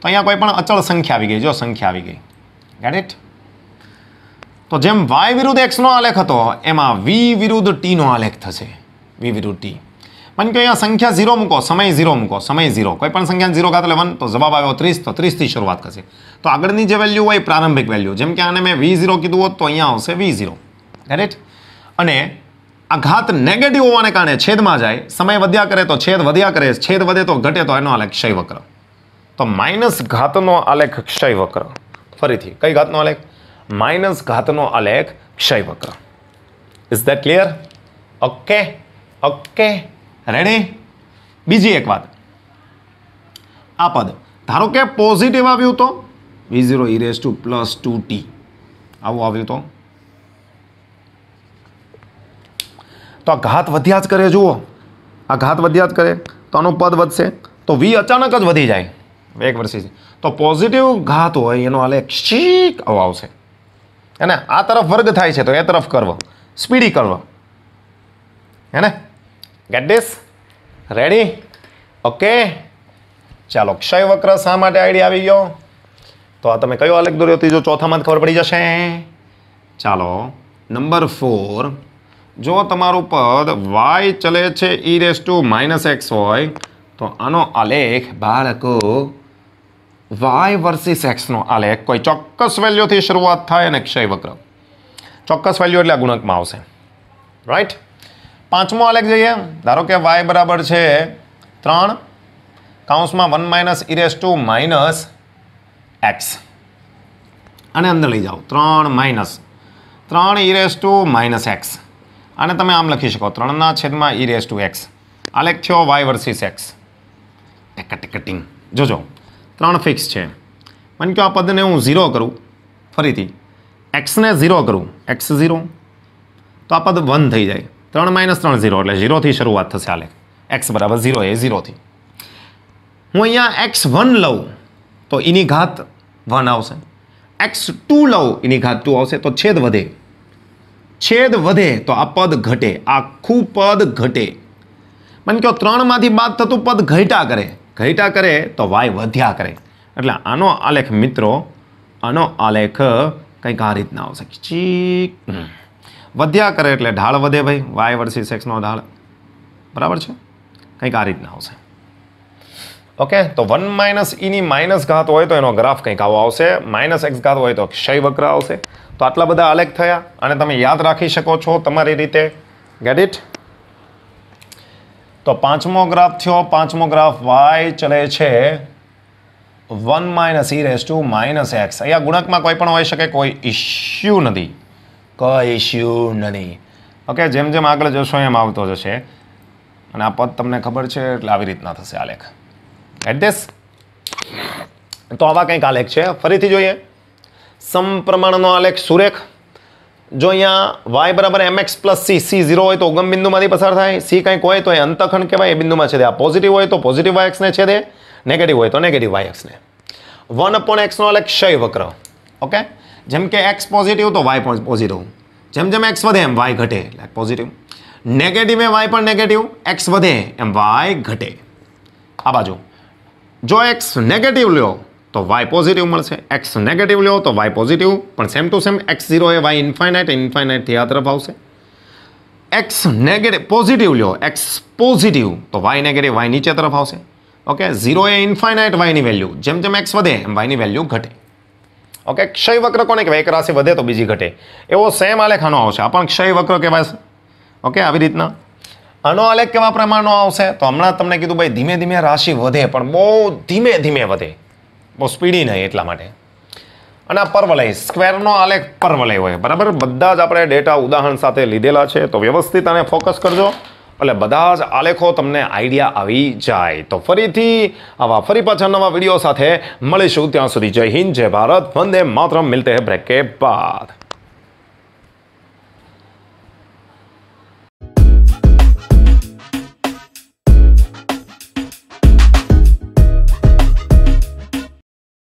તો અહીંયા કોઈ પણ અચળ સંખ્યા આવી ગઈ જો સંખ્યા આવી ગઈ ગેટ ઇટ તો જેમ વાય વિરુદ્ધ એક્સનો આલેખ હતો એમાં વી વિરુદ્ધ ટીનો આલેખ થશે વી વિરુદ્ધ ટી પણ કે અહીંયા સંખ્યા ઝીરો મૂકો સમય ઝીરો મૂકો સમય ઝીરો કોઈ પણ સંખ્યા ઝીરો ખાતે વન તો જવાબ આવ્યો ત્રીસ તો ત્રીસથી શરૂઆત થશે તો આગળની જે વેલ્યુ હોય પ્રારંભિક વેલ્યુ જેમ કે આને મેં વી ઝીરો કીધું હોત તો અહીંયા આવશે વી ઝીરો કરેક્ટ અને આ ઘાત નેગેટિવ હોવાને કારણે છેદમાં જાય સમય વધ્યા કરે તો છેદ વધ્યા કરે છેદ વધે તો ઘટે તો એનો આલેખ ક્ષય વક્ર તો માઇનસ ઘાતનો આલેખ ક્ષય વક્ર ફરીથી કઈ ઘાતનો આલેખ માઇનસ ઘાતનો આલેખ ક્ષય વક્ર is that clear okay okay ready બીજી એક વાત આ પદ ધારો કે પોઝિટિવ આવ્યું તો v zero e raise to plus two t આવું આવ્યું તો તો આ ઘાત વધ્યા જ કરે જુઓ આ ઘાત વધ્યા જ કરે તો આનું પદ વધશે તો વી અચાનક જ વધી જાય એક વર્ષી તો પોઝિટિવ ઘાત હોય એનો આલેખ ક્ષીક આવો આવશે હે આ તરફ વર્ગ થાય છે તો એ તરફ કરવો સ્પીડી કરવો હે ને ગેટ ધીસ રેડી ઓકે ચાલો ક્ષય વક્ર શા માટે આઈડિયા આવી ગયો તો આ તમે કયો આલેખ દોર્યો ત્રીજો ચોથામાં ખબર પડી જશે ચાલો નંબર ફોર જો તમારું પદ વાય ચલે છે e raise to minus x હોય તો આનો આલેખ બાળકો વાય વર્સિસ એક્સનો આલેખ કોઈ ચોક્કસ વેલ્યુથી શરૂઆત થાય અને ક્ષય વક્ર ચોક્કસ વેલ્યુ એટલે આ ગુણકમાં આવશે રાઈટ પાંચમો આલેખ જઈએ ધારો કે વાય બરાબર છે ત્રણ કાઉન્સમાં one minus e raise to minus x અને અંદર લઈ જાઓ ત્રણ માઇનસ ત્રણ રેસ ટુ માઇનસ એક્સ અને તમે આમ લખી શકો ત્રણના છેદમાં ઈ રેસ ટુ એક્સ આલેખ થયો વાય વર્સિસ એક્સ ટેકટિંગ જોજો ત્રણ ફિક્સ છે મને કહો આ પદને હું ઝીરો કરું ફરીથી એક્સને ઝીરો કરું એક્સ ઝીરો તો આ પદ વન થઈ જાય ત્રણ માઇનસ ત્રણ ઝીરો એટલે ઝીરોથી શરૂઆત થશે આલે એક્સ બરાબર ઝીરો એ ઝીરોથી હું અહીંયા એક્સ વન લઉં તો એની ઘાત વન આવશે એક્સ ટુ લઉં એની ઘાત ટુ આવશે તો છેદ વધે છેદ વધે તો આ પદ ઘટે આખું પદ ઘટે મને કહો ત્રણમાંથી બાદ થતું પદ ઘટ્યા કરે ઘટ્યા કરે તો વાય વધ્યા કરે એટલે આનો આલેખ મિત્રો આનો આલેખ કંઈક આ રીતના આવશે ચીક વધ્યા કરે એટલે ઢાળ વધે ભાઈ વાય વર્ષી એક્સનો ઢાળ બરાબર છે કંઈક આ રીતના આવશે ઓકે તો વન માઇનસ ઈની માઇનસ ઘાત હોય તો એનો ગ્રાફ કંઈક આવો આવશે માઇનસ એક્સ ઘાત હોય તો ક્ષય વક્ર આવશે તો આટલા બધા અલગ થયા અને તમે યાદ રાખી શકો છો તમારી રીતે ગેટ ઇટ તો પાંચમો ગ્રાફ થયો પાંચમો ગ્રાફ વાય ચલે છે one minus e raise to minus x અહીંયા ગુણકમાં કોઈ પણ હોઈ શકે કોઈ ઇશ્યુ નથી કોઈ ઇશ્યુ નથી ઓકે જેમ જેમ આગળ જશો એમ આવતો જશે અને આ પદ તમને ખબર છે એટલે આવી રીતના થશે આ લેખ એટ ધીસ તો આવા કંઈક આલેખ છે ફરીથી જોઈએ સમપ્રમાણનો આલેખ સુરેખ જો અહીંયા વાય બરાબર એમ x plus C C zero હોય તો ઉગમ બિંદુમાંથી પસાર થાય સી કંઈક હોય તો એ અંતખંડ કહેવાય એ બિંદુમાં છેદે આ પોઝિટિવ હોય તો પોઝિટિવ વાય એક્સને છેદે નેગેટિવ હોય તો નેગેટિવ વાય એક્સને વન અપોન એક્સનો અલગ ક્ષય વક્ર ઓકે જેમ કે એક્સ પોઝિટિવ તો વાય પોઝિટિવ જેમ જેમ એક્સ વધે એમ વાય ઘટે એટલે પોઝિટિવ નેગેટિવ એ વાય પણ નેગેટિવ એક્સ વધે એમ વાય ઘટે આ બાજુ જો એક્સ નેગેટિવ લ્યો તો વાય પોઝિટિવ મળશે એક્સ નેગેટિવ લ્યો તો વાય પોઝિટિવ પણ same to same x zero એ વાય ઇન્ફાઇનાઇટ ઇન્ફાઇનાઇટથી આ તરફ આવશે એક્સ નેગેટિવ પોઝિટિવ લ્યો એક્સ પોઝિટિવ તો વાય નેગેટિવ વાય નીચે તરફ આવશે ઓકે ઝીરો એ ઇન્ફાઇનાઇટ વાયની વેલ્યુ જેમ જેમ એક્સ વધે એમ વાયની વેલ્યુ ઘટે ઓકે ક્ષય વક્ર કોને કહેવાય એક રાશિ વધે તો બીજી ઘટે એવો સેમ આલેખાનો આવશે આ પણ ક્ષય વક્ર કહેવાય ઓકે આવી રીતના આનો આલેખ કેવા પ્રમાણનો આવશે તો હમણાં તમને કીધું ભાઈ ધીમે ધીમે રાશિ વધે પણ બહુ ધીમે ધીમે વધે બહુ સ્પીડી નહીં એટલા માટે અને આ પરવલય સ્ક્વેરનો આલેખ પરવલય હોય બરાબર બધા જ આપણે ડેટા ઉદાહરણ સાથે લીધેલા છે તો વ્યવસ્થિત આને ફોકસ કરજો એટલે બધા જ આલેખો તમને આઈડિયા આવી જાય તો ફરીથી આવા ફરી પાછા નવા વિડીયો સાથે મળીશું ત્યાં સુધી જય હિન્દ જય ભારત વંદે માત્ર મિલતે હે બ્રેક કે બાદ